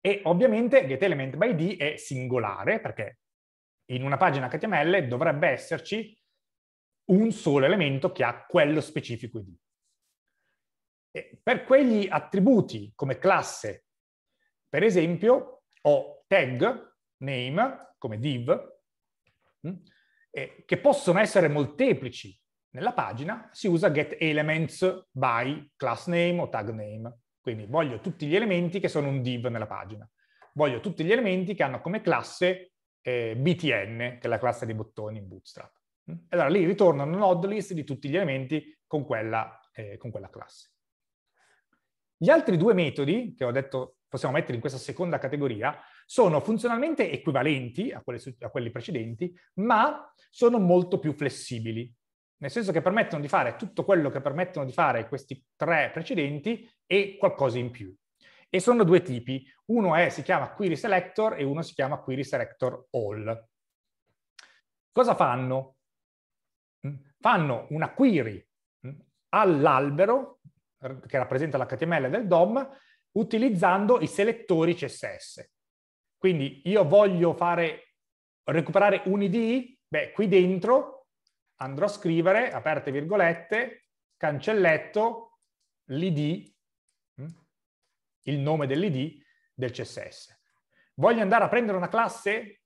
E ovviamente getElementByD è singolare, perché in una pagina HTML dovrebbe esserci un solo elemento che ha quello specifico ID. E per quegli attributi come classe, per esempio, ho tag, name, come div, mm, che possono essere molteplici nella pagina, si usa get elements by class name o tag name. Quindi voglio tutti gli elementi che sono un div nella pagina. Voglio tutti gli elementi che hanno come classe eh, btn, che è la classe dei bottoni in Bootstrap. E allora lì ritorna una node list di tutti gli elementi con quella, eh, con quella classe. Gli altri due metodi, che ho detto possiamo mettere in questa seconda categoria, sono funzionalmente equivalenti a, quelle, a, quelli precedenti, ma sono molto più flessibili, nel senso che permettono di fare tutto quello che permettono di fare questi tre precedenti e qualcosa in più. E sono due tipi, uno è, si chiama query selector e uno si chiama query selector all. Cosa fanno? Mm. fanno una query mm, all'albero che rappresenta l'HTML del DOM utilizzando i selettori CSS. Quindi io voglio fare, recuperare un ID, beh, qui dentro andrò a scrivere, aperte virgolette, cancelletto l'ID, mm, il nome dell'ID del CSS. Voglio andare a prendere una classe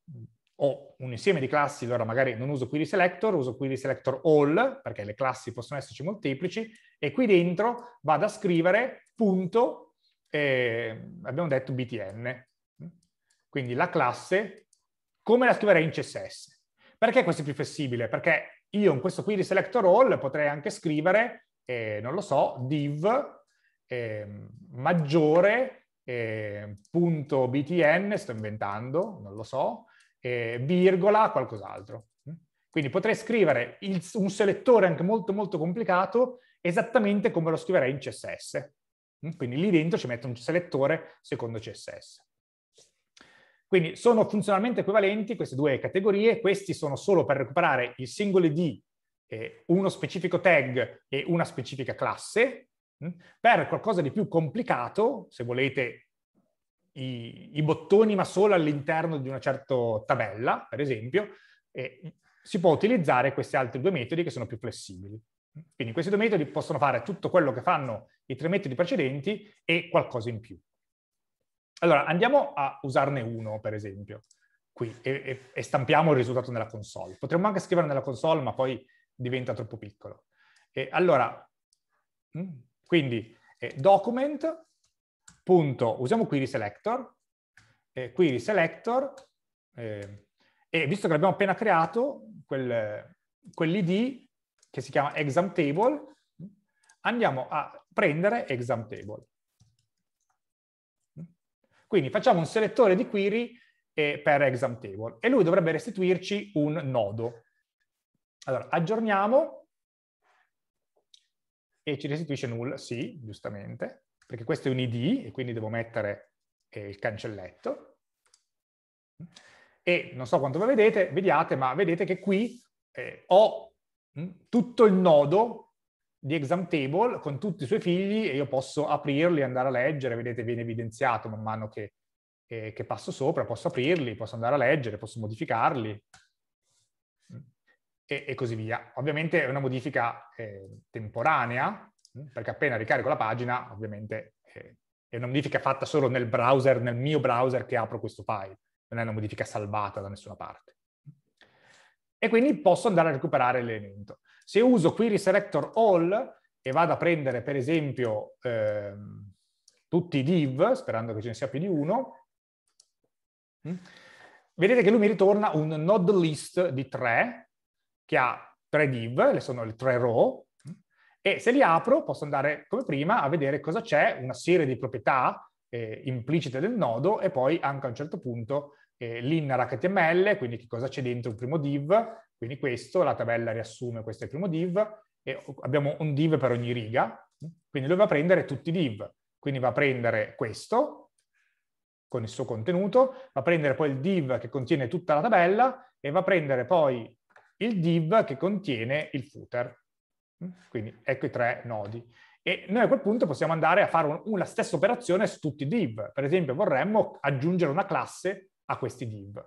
ho un insieme di classi, allora magari non uso query selector, uso query selector all, perché le classi possono esserci molteplici, e qui dentro vado a scrivere punto, eh, abbiamo detto btn. Quindi la classe, come la scriverei in CSS? Perché questo è più flessibile? Perché io in questo query selector all potrei anche scrivere, eh, non lo so, div eh, maggiore eh, punto btn, sto inventando, non lo so, eh, virgola, qualcos'altro. Quindi potrei scrivere il, un selettore anche molto molto complicato esattamente come lo scriverei in CSS. Quindi lì dentro ci metto un selettore secondo CSS. Quindi sono funzionalmente equivalenti queste due categorie, questi sono solo per recuperare i singoli eh, di uno specifico tag e una specifica classe. Per qualcosa di più complicato, se volete i, i bottoni, ma solo all'interno di una certa tabella, per esempio, e si può utilizzare questi altri due metodi che sono più flessibili. Quindi questi due metodi possono fare tutto quello che fanno i tre metodi precedenti e qualcosa in più. Allora, andiamo a usarne uno, per esempio, qui, e, e, e stampiamo il risultato nella console. Potremmo anche scrivere nella console, ma poi diventa troppo piccolo. E allora, mm, quindi, eh, document, punto, usiamo query selector, eh, query selector, eh, e visto che l'abbiamo appena creato, quel, quell'id che si chiama exam table, andiamo a prendere exam table. Quindi facciamo un selettore di query eh, per exam table e lui dovrebbe restituirci un nodo. Allora, aggiorniamo e ci restituisce null, sì, giustamente perché questo è un ID e quindi devo mettere eh, il cancelletto. E non so quanto lo vedete, vediate, ma vedete che qui eh, ho mh, mm, tutto il nodo di ExamTable con tutti i suoi figli e io posso aprirli, andare a leggere, vedete viene evidenziato man mano che, eh, che passo sopra, posso aprirli, posso andare a leggere, posso modificarli, mm, e, così via. Ovviamente è una modifica eh, temporanea, Mm, perché appena ricarico la pagina, ovviamente eh, è una modifica fatta solo nel browser, nel mio browser che apro questo file, non è una modifica salvata da nessuna parte. E quindi posso andare a recuperare l'elemento. Se uso query selector all e vado a prendere per esempio eh, tutti i div, sperando che ce ne sia più di uno, mm, vedete che lui mi ritorna un node list di tre, che ha tre div, le sono le tre row, e se li apro posso andare come prima a vedere cosa c'è, una serie di proprietà eh, implicite del nodo e poi anche a un certo punto eh, l'inner HTML, quindi che cosa c'è dentro il primo div, quindi questo, la tabella riassume questo è il primo div, e abbiamo un div per ogni riga, quindi lui va a prendere tutti i div, quindi va a prendere questo con il suo contenuto, va a prendere poi il div che contiene tutta la tabella e va a prendere poi il div che contiene il footer. Quindi ecco i tre nodi. E noi a quel punto possiamo andare a fare la stessa operazione su tutti i div. Per esempio vorremmo aggiungere una classe a questi div.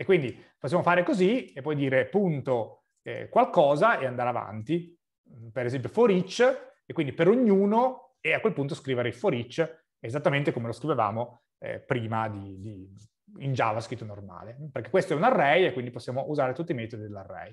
E quindi possiamo fare così e poi dire punto eh, qualcosa e andare avanti. Per esempio for each e quindi per ognuno e a quel punto scrivere il for each esattamente come lo scrivevamo eh, prima di, di, in JavaScript normale. Perché questo è un array e quindi possiamo usare tutti i metodi dell'array.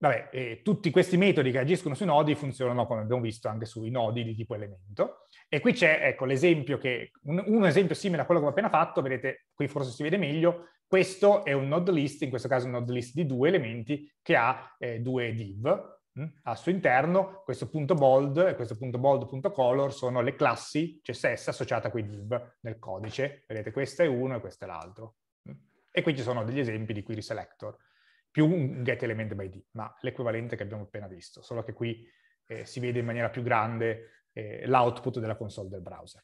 Vabbè, eh, tutti questi metodi che agiscono sui nodi funzionano, come abbiamo visto, anche sui nodi di tipo elemento. E qui c'è, ecco, l'esempio che, un, un, esempio simile a quello che ho appena fatto, vedete, qui forse si vede meglio, questo è un node list, in questo caso un node list di due elementi che ha eh, due div, mm, al suo interno questo punto bold e questo punto bold.color sono le classi CSS associate a quei div nel codice. Vedete, questo è uno e questo è l'altro. Mm. E qui ci sono degli esempi di query selector più un get element by D, ma l'equivalente che abbiamo appena visto, solo che qui eh, si vede in maniera più grande eh, l'output della console del browser.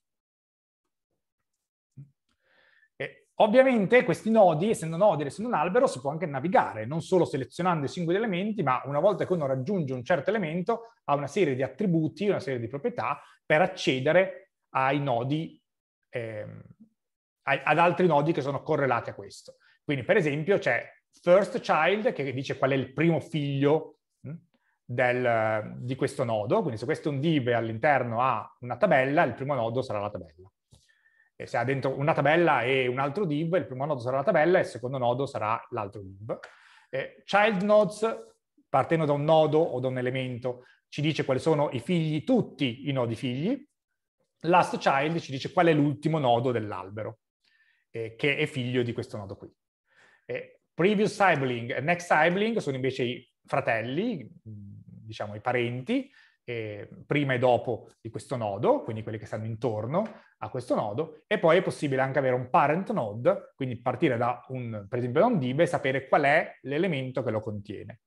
E, ovviamente questi nodi, essendo nodi, e essendo un albero, si può anche navigare, non solo selezionando i singoli elementi, ma una volta che uno raggiunge un certo elemento, ha una serie di attributi, una serie di proprietà per accedere ai nodi, eh, ad altri nodi che sono correlati a questo. Quindi per esempio c'è first child, che dice qual è il primo figlio mm, del, eh, di questo nodo, quindi se questo è un div e all'interno ha una tabella, il primo nodo sarà la tabella. E se ha dentro una tabella e un altro div, il primo nodo sarà la tabella e il secondo nodo sarà l'altro div. Eh, child nodes, partendo da un nodo o da un elemento, ci dice quali sono i figli, tutti i nodi figli. Last child ci dice qual è l'ultimo nodo dell'albero, eh, che è figlio di questo nodo qui. Eh, Previous sibling e next sibling sono invece i fratelli, diciamo i parenti, eh, prima e dopo di questo nodo, quindi quelli che stanno intorno a questo nodo, e poi è possibile anche avere un parent node, quindi partire da un, per esempio da un div e sapere qual è l'elemento che lo contiene.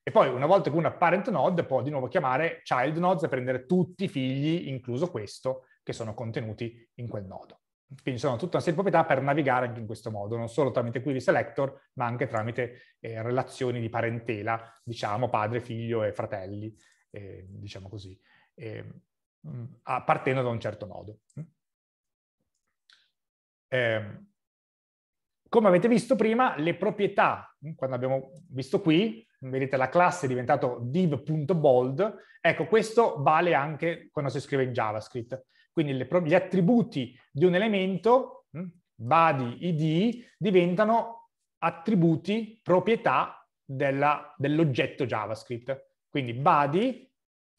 E poi una volta che una parent node può di nuovo chiamare child nodes e prendere tutti i figli, incluso questo, che sono contenuti in quel nodo. Quindi sono tutta una serie di proprietà per navigare anche in questo modo, non solo tramite query selector, ma anche tramite eh, relazioni di parentela, diciamo padre, figlio e fratelli, eh, diciamo così, eh, mm, partendo da un certo nodo. Mm. Ehm, come avete visto prima, le proprietà, mm, quando abbiamo visto qui, vedete la classe è diventata div.bold, ecco questo vale anche quando si scrive in JavaScript quindi le, gli attributi di un elemento, hm, body, id, diventano attributi, proprietà dell'oggetto JavaScript. Quindi body,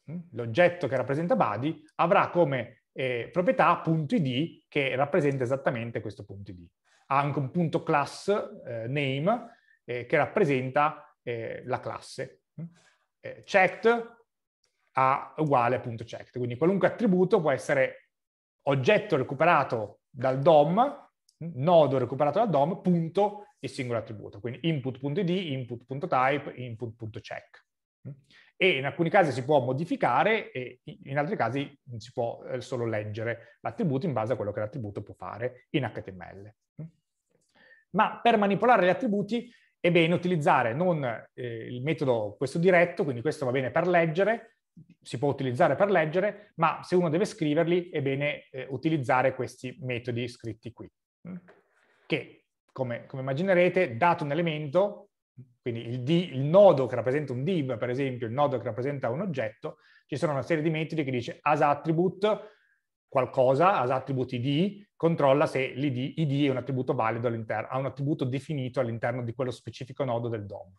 hm, l'oggetto che rappresenta body, avrà come eh, proprietà punto id che rappresenta esattamente questo punto id. Ha anche un punto class eh, name eh, che rappresenta eh, la classe. Hm. Eh, checked ha uguale appunto checked, quindi qualunque attributo può essere oggetto recuperato dal DOM, nodo recuperato dal DOM, punto e singolo attributo. Quindi input.id, input.type, input.check. E in alcuni casi si può modificare e in altri casi si può eh, solo leggere l'attributo in base a quello che l'attributo può fare in HTML. Ma per manipolare gli attributi è bene utilizzare non eh, il metodo questo diretto, quindi questo va bene per leggere, si può utilizzare per leggere, ma se uno deve scriverli è bene eh, utilizzare questi metodi scritti qui, mm, che come, come, immaginerete, dato un elemento, quindi il, D, il nodo che rappresenta un div, per esempio, il nodo che rappresenta un oggetto, ci sono una serie di metodi che dice as attribute qualcosa, as attribute id, controlla se l'id id è un attributo valido all'interno, ha un attributo definito all'interno di quello specifico nodo del DOM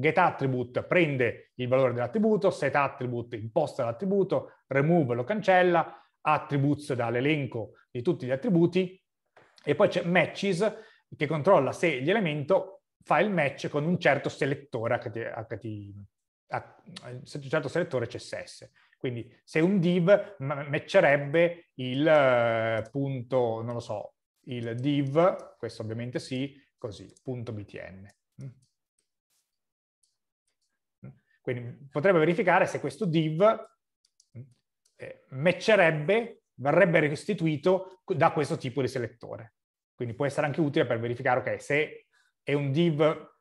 getAttribute prende il valore dell'attributo, setAttribute imposta l'attributo, remove lo cancella, attributes dall'elenco di tutti gli attributi e poi c'è matches che controlla se l'elemento fa il match con un certo selettore HT, un certo selettore CSS. Quindi se un div matcherebbe il eh, punto, non lo so, il div, questo ovviamente sì, così, punto btn. Mm. Quindi potrebbe verificare se questo div eh, matcherebbe, verrebbe restituito da questo tipo di selettore. Quindi può essere anche utile per verificare, ok, se è un div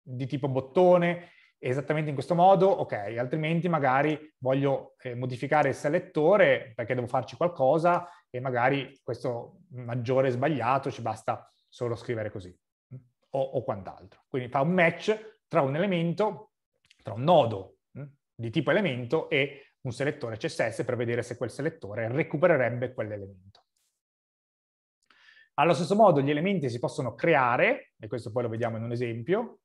di tipo bottone, esattamente in questo modo, ok, altrimenti magari voglio eh, modificare il selettore perché devo farci qualcosa e magari questo maggiore sbagliato ci basta solo scrivere così mm, o, o quant'altro. Quindi fa un match tra un elemento tra un nodo mh, mm, di tipo elemento e un selettore CSS per vedere se quel selettore recupererebbe quell'elemento. Allo stesso modo gli elementi si possono creare, e questo poi lo vediamo in un esempio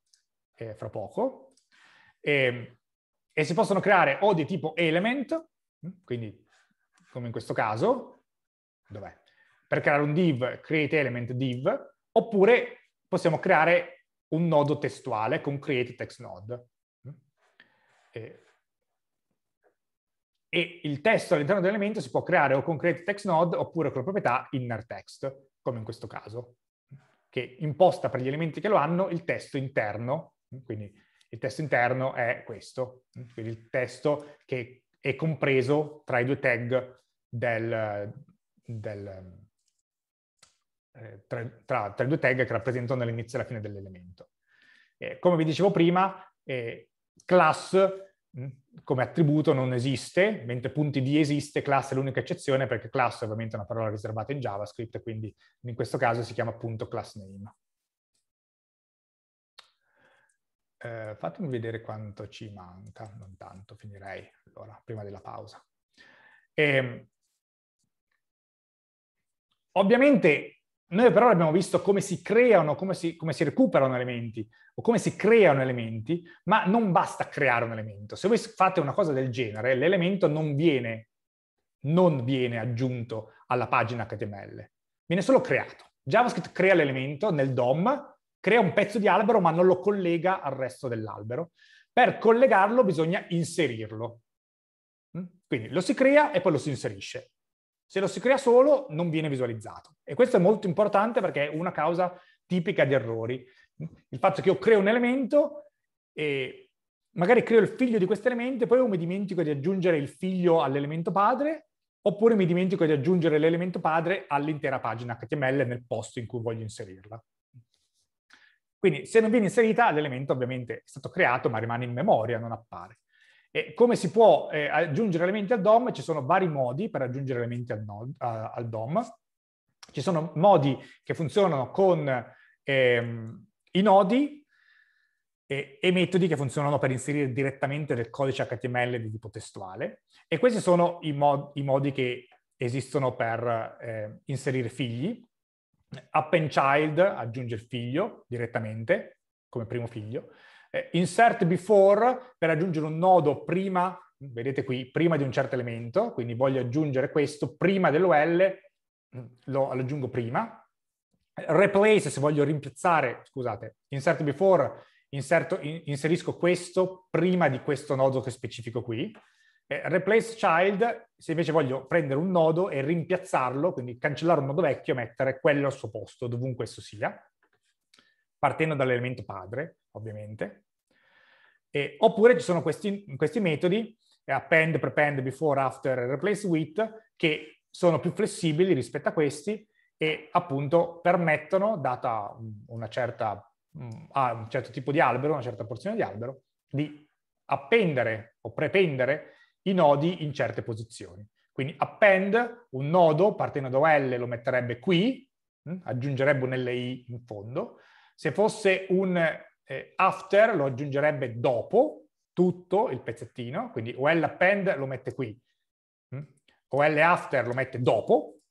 eh, fra poco, e, e si possono creare o di tipo element, mm, quindi come in questo caso, dov'è? Per creare un div, create element div, oppure possiamo creare un nodo testuale con createTextNode, eh, e il testo all'interno dell'elemento si può creare o con create text node oppure con la proprietà inner text, come in questo caso, che imposta per gli elementi che lo hanno il testo interno, quindi il testo interno è questo, quindi il testo che è compreso tra i due tag del, del eh, tra, tra, tra, i due tag che rappresentano l'inizio e la fine dell'elemento. Eh, come vi dicevo prima, eh, class mm, come attributo non esiste, mentre punti di esiste, class è l'unica eccezione perché class è ovviamente una parola riservata in JavaScript, quindi in questo caso si chiama appunto class name. Eh, fatemi vedere quanto ci manca, non tanto, finirei allora, prima della pausa. Eh, ovviamente noi però abbiamo visto come si creano, come si, come si, recuperano elementi o come si creano elementi, ma non basta creare un elemento. Se voi fate una cosa del genere, l'elemento non viene, non viene aggiunto alla pagina HTML, viene solo creato. JavaScript crea l'elemento nel DOM, crea un pezzo di albero ma non lo collega al resto dell'albero. Per collegarlo bisogna inserirlo. Mm? Quindi lo si crea e poi lo si inserisce. Se lo si crea solo, non viene visualizzato. E questo è molto importante perché è una causa tipica di errori. Il fatto che io creo un elemento e magari creo il figlio di questo elemento e poi mi dimentico di aggiungere il figlio all'elemento padre oppure mi dimentico di aggiungere l'elemento padre all'intera pagina HTML nel posto in cui voglio inserirla. Quindi se non viene inserita l'elemento ovviamente è stato creato ma rimane in memoria, non appare. E come si può eh, aggiungere elementi al DOM? Ci sono vari modi per aggiungere elementi al, node, a, al DOM. Ci sono modi che funzionano con ehm, i nodi e, e, metodi che funzionano per inserire direttamente del codice HTML di tipo testuale. E questi sono i, mod, i modi che esistono per eh, inserire figli. Append child aggiunge il figlio direttamente come primo figlio. Eh, insert before per aggiungere un nodo prima, vedete qui, prima di un certo elemento, quindi voglio aggiungere questo prima dell'OL, mm, lo, aggiungo prima. Replace se voglio rimpiazzare, scusate, insert before, inserto, in, inserisco questo prima di questo nodo che specifico qui. Eh, replace child, se invece voglio prendere un nodo e rimpiazzarlo, quindi cancellare un nodo vecchio e mettere quello al suo posto, dovunque esso sia, partendo dall'elemento padre ovviamente. E, oppure ci sono questi, questi metodi, eh, append, prepend, before, after, replace with, che sono più flessibili rispetto a questi e appunto permettono, data una certa, mm, a ah, un certo tipo di albero, una certa porzione di albero, di appendere o prependere i nodi in certe posizioni. Quindi append un nodo partendo da L lo metterebbe qui, mm, aggiungerebbe un LI in fondo. Se fosse un eh, after lo aggiungerebbe dopo tutto il pezzettino, quindi OL append lo mette qui, mm? OL after lo mette dopo,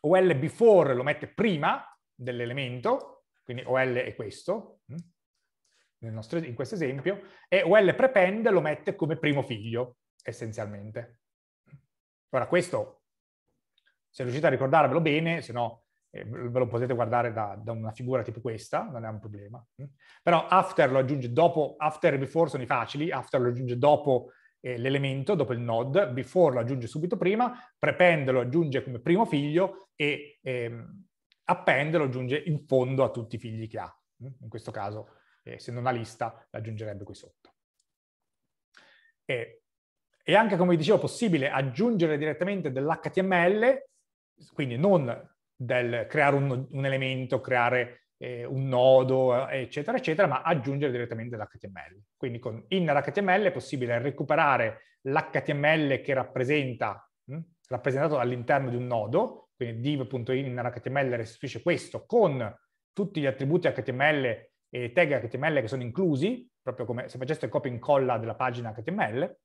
OL before lo mette prima dell'elemento, quindi OL è questo, mm? nostro, in questo esempio, e OL prepend lo mette come primo figlio, essenzialmente. Ora questo, se riuscite a ricordarvelo bene, se no ve lo potete guardare da, da, una figura tipo questa, non è un problema. Mm. Però after lo aggiunge dopo, after e before sono i facili, after lo aggiunge dopo eh, l'elemento, dopo il node, before lo aggiunge subito prima, prepend lo aggiunge come primo figlio e ehm, append lo aggiunge in fondo a tutti i figli che ha. Mm. In questo caso, eh, se non ha lista, l'aggiungerebbe qui sotto. E, e anche, come vi dicevo, possibile aggiungere direttamente dell'HTML, quindi non del creare un, un elemento, creare eh, un nodo, eh, eccetera, eccetera, ma aggiungere direttamente l'HTML. Quindi con inner è possibile recuperare l'HTML che rappresenta, mh, hm, rappresentato all'interno di un nodo, quindi div.inner restituisce questo con tutti gli attributi HTML e tag HTML che sono inclusi, proprio come se faceste copia e incolla della pagina HTML,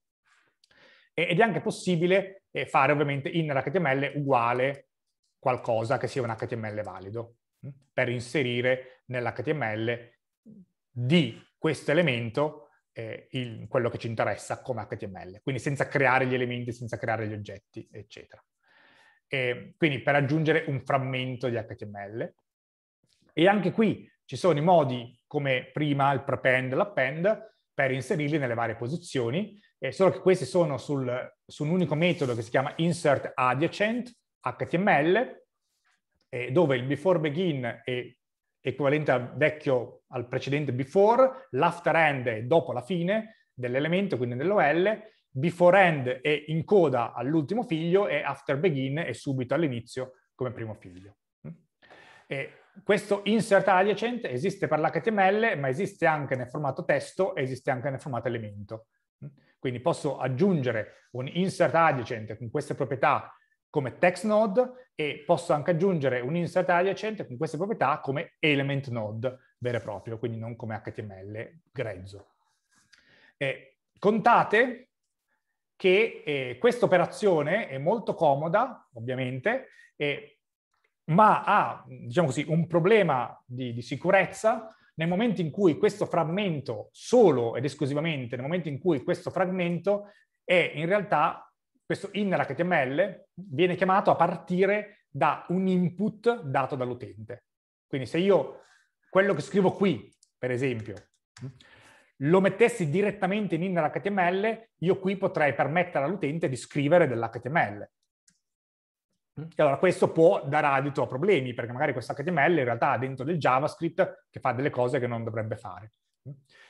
ed è anche possibile eh, fare ovviamente inner uguale qualcosa che sia un HTML valido mm, per inserire nell'HTML di questo elemento eh, il, quello che ci interessa come HTML, quindi senza creare gli elementi, senza creare gli oggetti, eccetera. E quindi per aggiungere un frammento di HTML. E anche qui ci sono i modi come prima il prepend e l'append per inserirli nelle varie posizioni, eh, solo che questi sono sul, su un unico metodo che si chiama insert adjacent, HTML eh, dove il before begin è equivalente al vecchio, al precedente before, l'after end è dopo la fine dell'elemento, quindi dell'OL, before end è in coda all'ultimo figlio e after begin è subito all'inizio come primo figlio. Mm? E questo insert adiacent esiste per l'HTML, ma esiste anche nel formato testo e esiste anche nel formato elemento. Mm? Quindi posso aggiungere un insert adiacent con queste proprietà come text node e posso anche aggiungere un insert adiacente con queste proprietà come element node vero e proprio, quindi non come HTML grezzo. Eh, contate che eh, questa operazione è molto comoda, ovviamente, eh, ma ha diciamo così, un problema di, di sicurezza nel momento in cui questo frammento, solo ed esclusivamente nel momento in cui questo frammento è in realtà questo inner HTML viene chiamato a partire da un input dato dall'utente. Quindi se io quello che scrivo qui, per esempio, lo mettessi direttamente in inner HTML, io qui potrei permettere all'utente di scrivere dell'HTML. E allora questo può dare adito a problemi, perché magari questo HTML in realtà ha dentro del JavaScript che fa delle cose che non dovrebbe fare.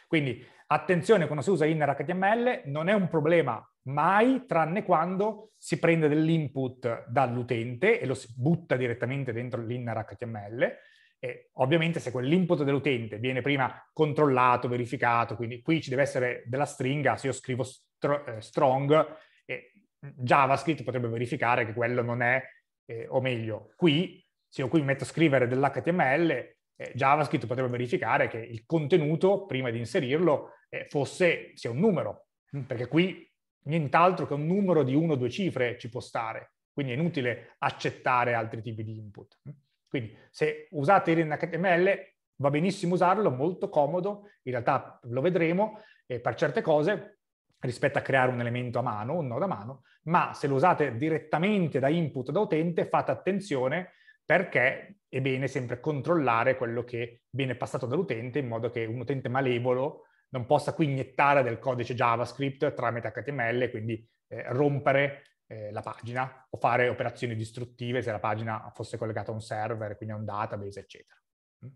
Quindi Attenzione quando si usa inner HTML, non è un problema mai, tranne quando si prende dell'input dall'utente e lo si butta direttamente dentro l'inner HTML. E ovviamente se quell'input dell'utente viene prima controllato, verificato, quindi qui ci deve essere della stringa, se io scrivo str eh, strong, eh, JavaScript potrebbe verificare che quello non è, eh, o meglio, qui, se io qui metto a scrivere dell'HTML, eh, JavaScript poteva verificare che il contenuto, prima di inserirlo, eh, fosse sia un numero, mm, perché qui nient'altro che un numero di uno o due cifre ci può stare, quindi è inutile accettare altri tipi di input. Mm. Quindi se usate in HTML va benissimo usarlo, molto comodo, in realtà lo vedremo eh, per certe cose rispetto a creare un elemento a mano, un nodo a mano, ma se lo usate direttamente da input da utente fate attenzione perché è bene sempre controllare quello che viene passato dall'utente in modo che un utente malevolo non possa qui iniettare del codice JavaScript tramite HTML e quindi eh, rompere eh, la pagina o fare operazioni distruttive se la pagina fosse collegata a un server, quindi a un database, eccetera. Mm.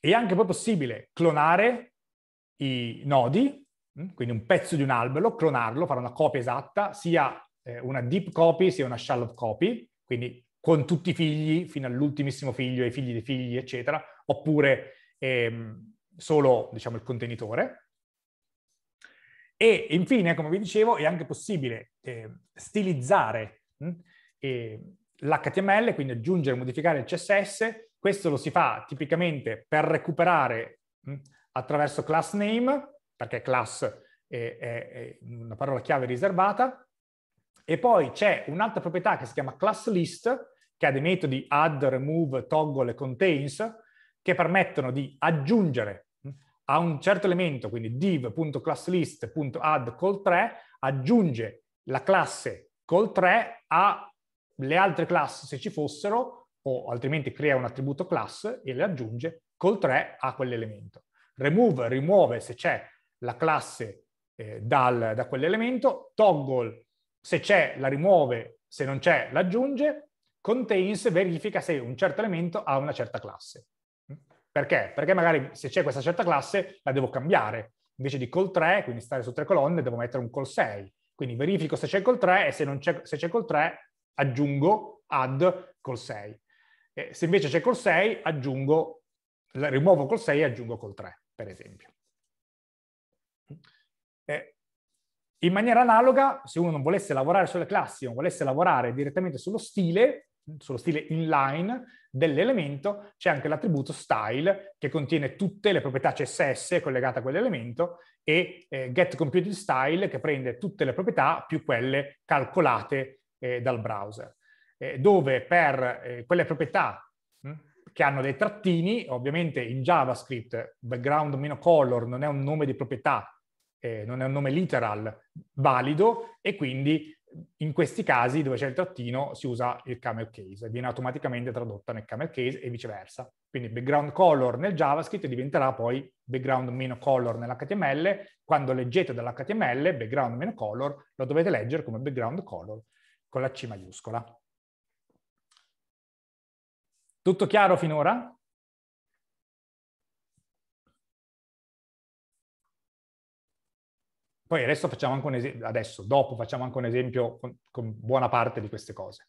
È anche poi possibile clonare i nodi, mm, quindi un pezzo di un albero, clonarlo, fare una copia esatta, sia eh, una deep copy sia una shallow copy, quindi con tutti i figli, fino all'ultimissimo figlio, i figli dei figli, eccetera, oppure ehm, solo diciamo, il contenitore. E infine, come vi dicevo, è anche possibile eh, stilizzare mh, hm, eh, l'HTML, quindi aggiungere e modificare il CSS. Questo lo si fa tipicamente per recuperare mh, hm, attraverso class name, perché class è, è, è una parola chiave riservata, e poi c'è un'altra proprietà che si chiama class list, che ha dei metodi add, remove, toggle e contains, che permettono di aggiungere mm, a un certo elemento, quindi div.classlist.add col 3, aggiunge la classe col 3 alle altre classi se ci fossero, o altrimenti crea un attributo class e le aggiunge col 3 a quell'elemento. Remove rimuove se c'è la classe eh, dal, da quell'elemento, toggle se c'è la rimuove, se non c'è l'aggiunge, contains verifica se un certo elemento ha una certa classe. Perché? Perché magari se c'è questa certa classe la devo cambiare. Invece di col 3, quindi stare su tre colonne, devo mettere un col 6. Quindi verifico se c'è col 3 e se, c'è, se c'è col 3 aggiungo add col 6. E se invece c'è col 6 aggiungo, rimuovo col 6 e aggiungo col 3, per esempio. In maniera analoga, se uno non volesse lavorare sulle classi, non volesse lavorare direttamente sullo stile, sullo stile inline dell'elemento, c'è anche l'attributo style che contiene tutte le proprietà CSS collegate a quell'elemento e eh, getComputed che prende tutte le proprietà più quelle calcolate eh, dal browser, eh, dove per eh, quelle proprietà hm, che hanno dei trattini, ovviamente in JavaScript background-color non è un nome di proprietà, eh, non è un nome literal valido e quindi eh, in questi casi dove c'è il trattino si usa il camel case e viene automaticamente tradotta nel camel case e viceversa. Quindi background color nel JavaScript diventerà poi background meno color nell'HTML. Quando leggete dall'HTML background meno color lo dovete leggere come background color con la C maiuscola. Tutto chiaro finora? Poi adesso facciamo anche un esempio, adesso, dopo facciamo anche un esempio con, con buona parte di queste cose.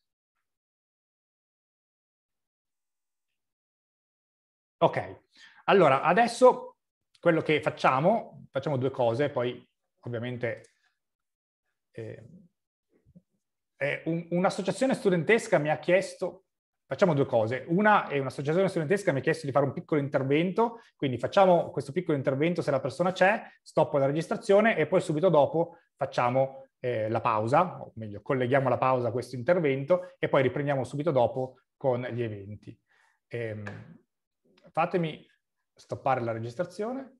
Ok, allora adesso quello che facciamo, facciamo due cose, poi ovviamente eh, un, un'associazione studentesca mi ha chiesto Facciamo due cose. Una è un'associazione studentesca mi ha chiesto di fare un piccolo intervento, quindi facciamo questo piccolo intervento se la persona c'è, stoppo la registrazione e poi subito dopo facciamo eh, la pausa, o meglio colleghiamo la pausa a questo intervento e poi riprendiamo subito dopo con gli eventi. Ehm, fatemi stoppare la registrazione.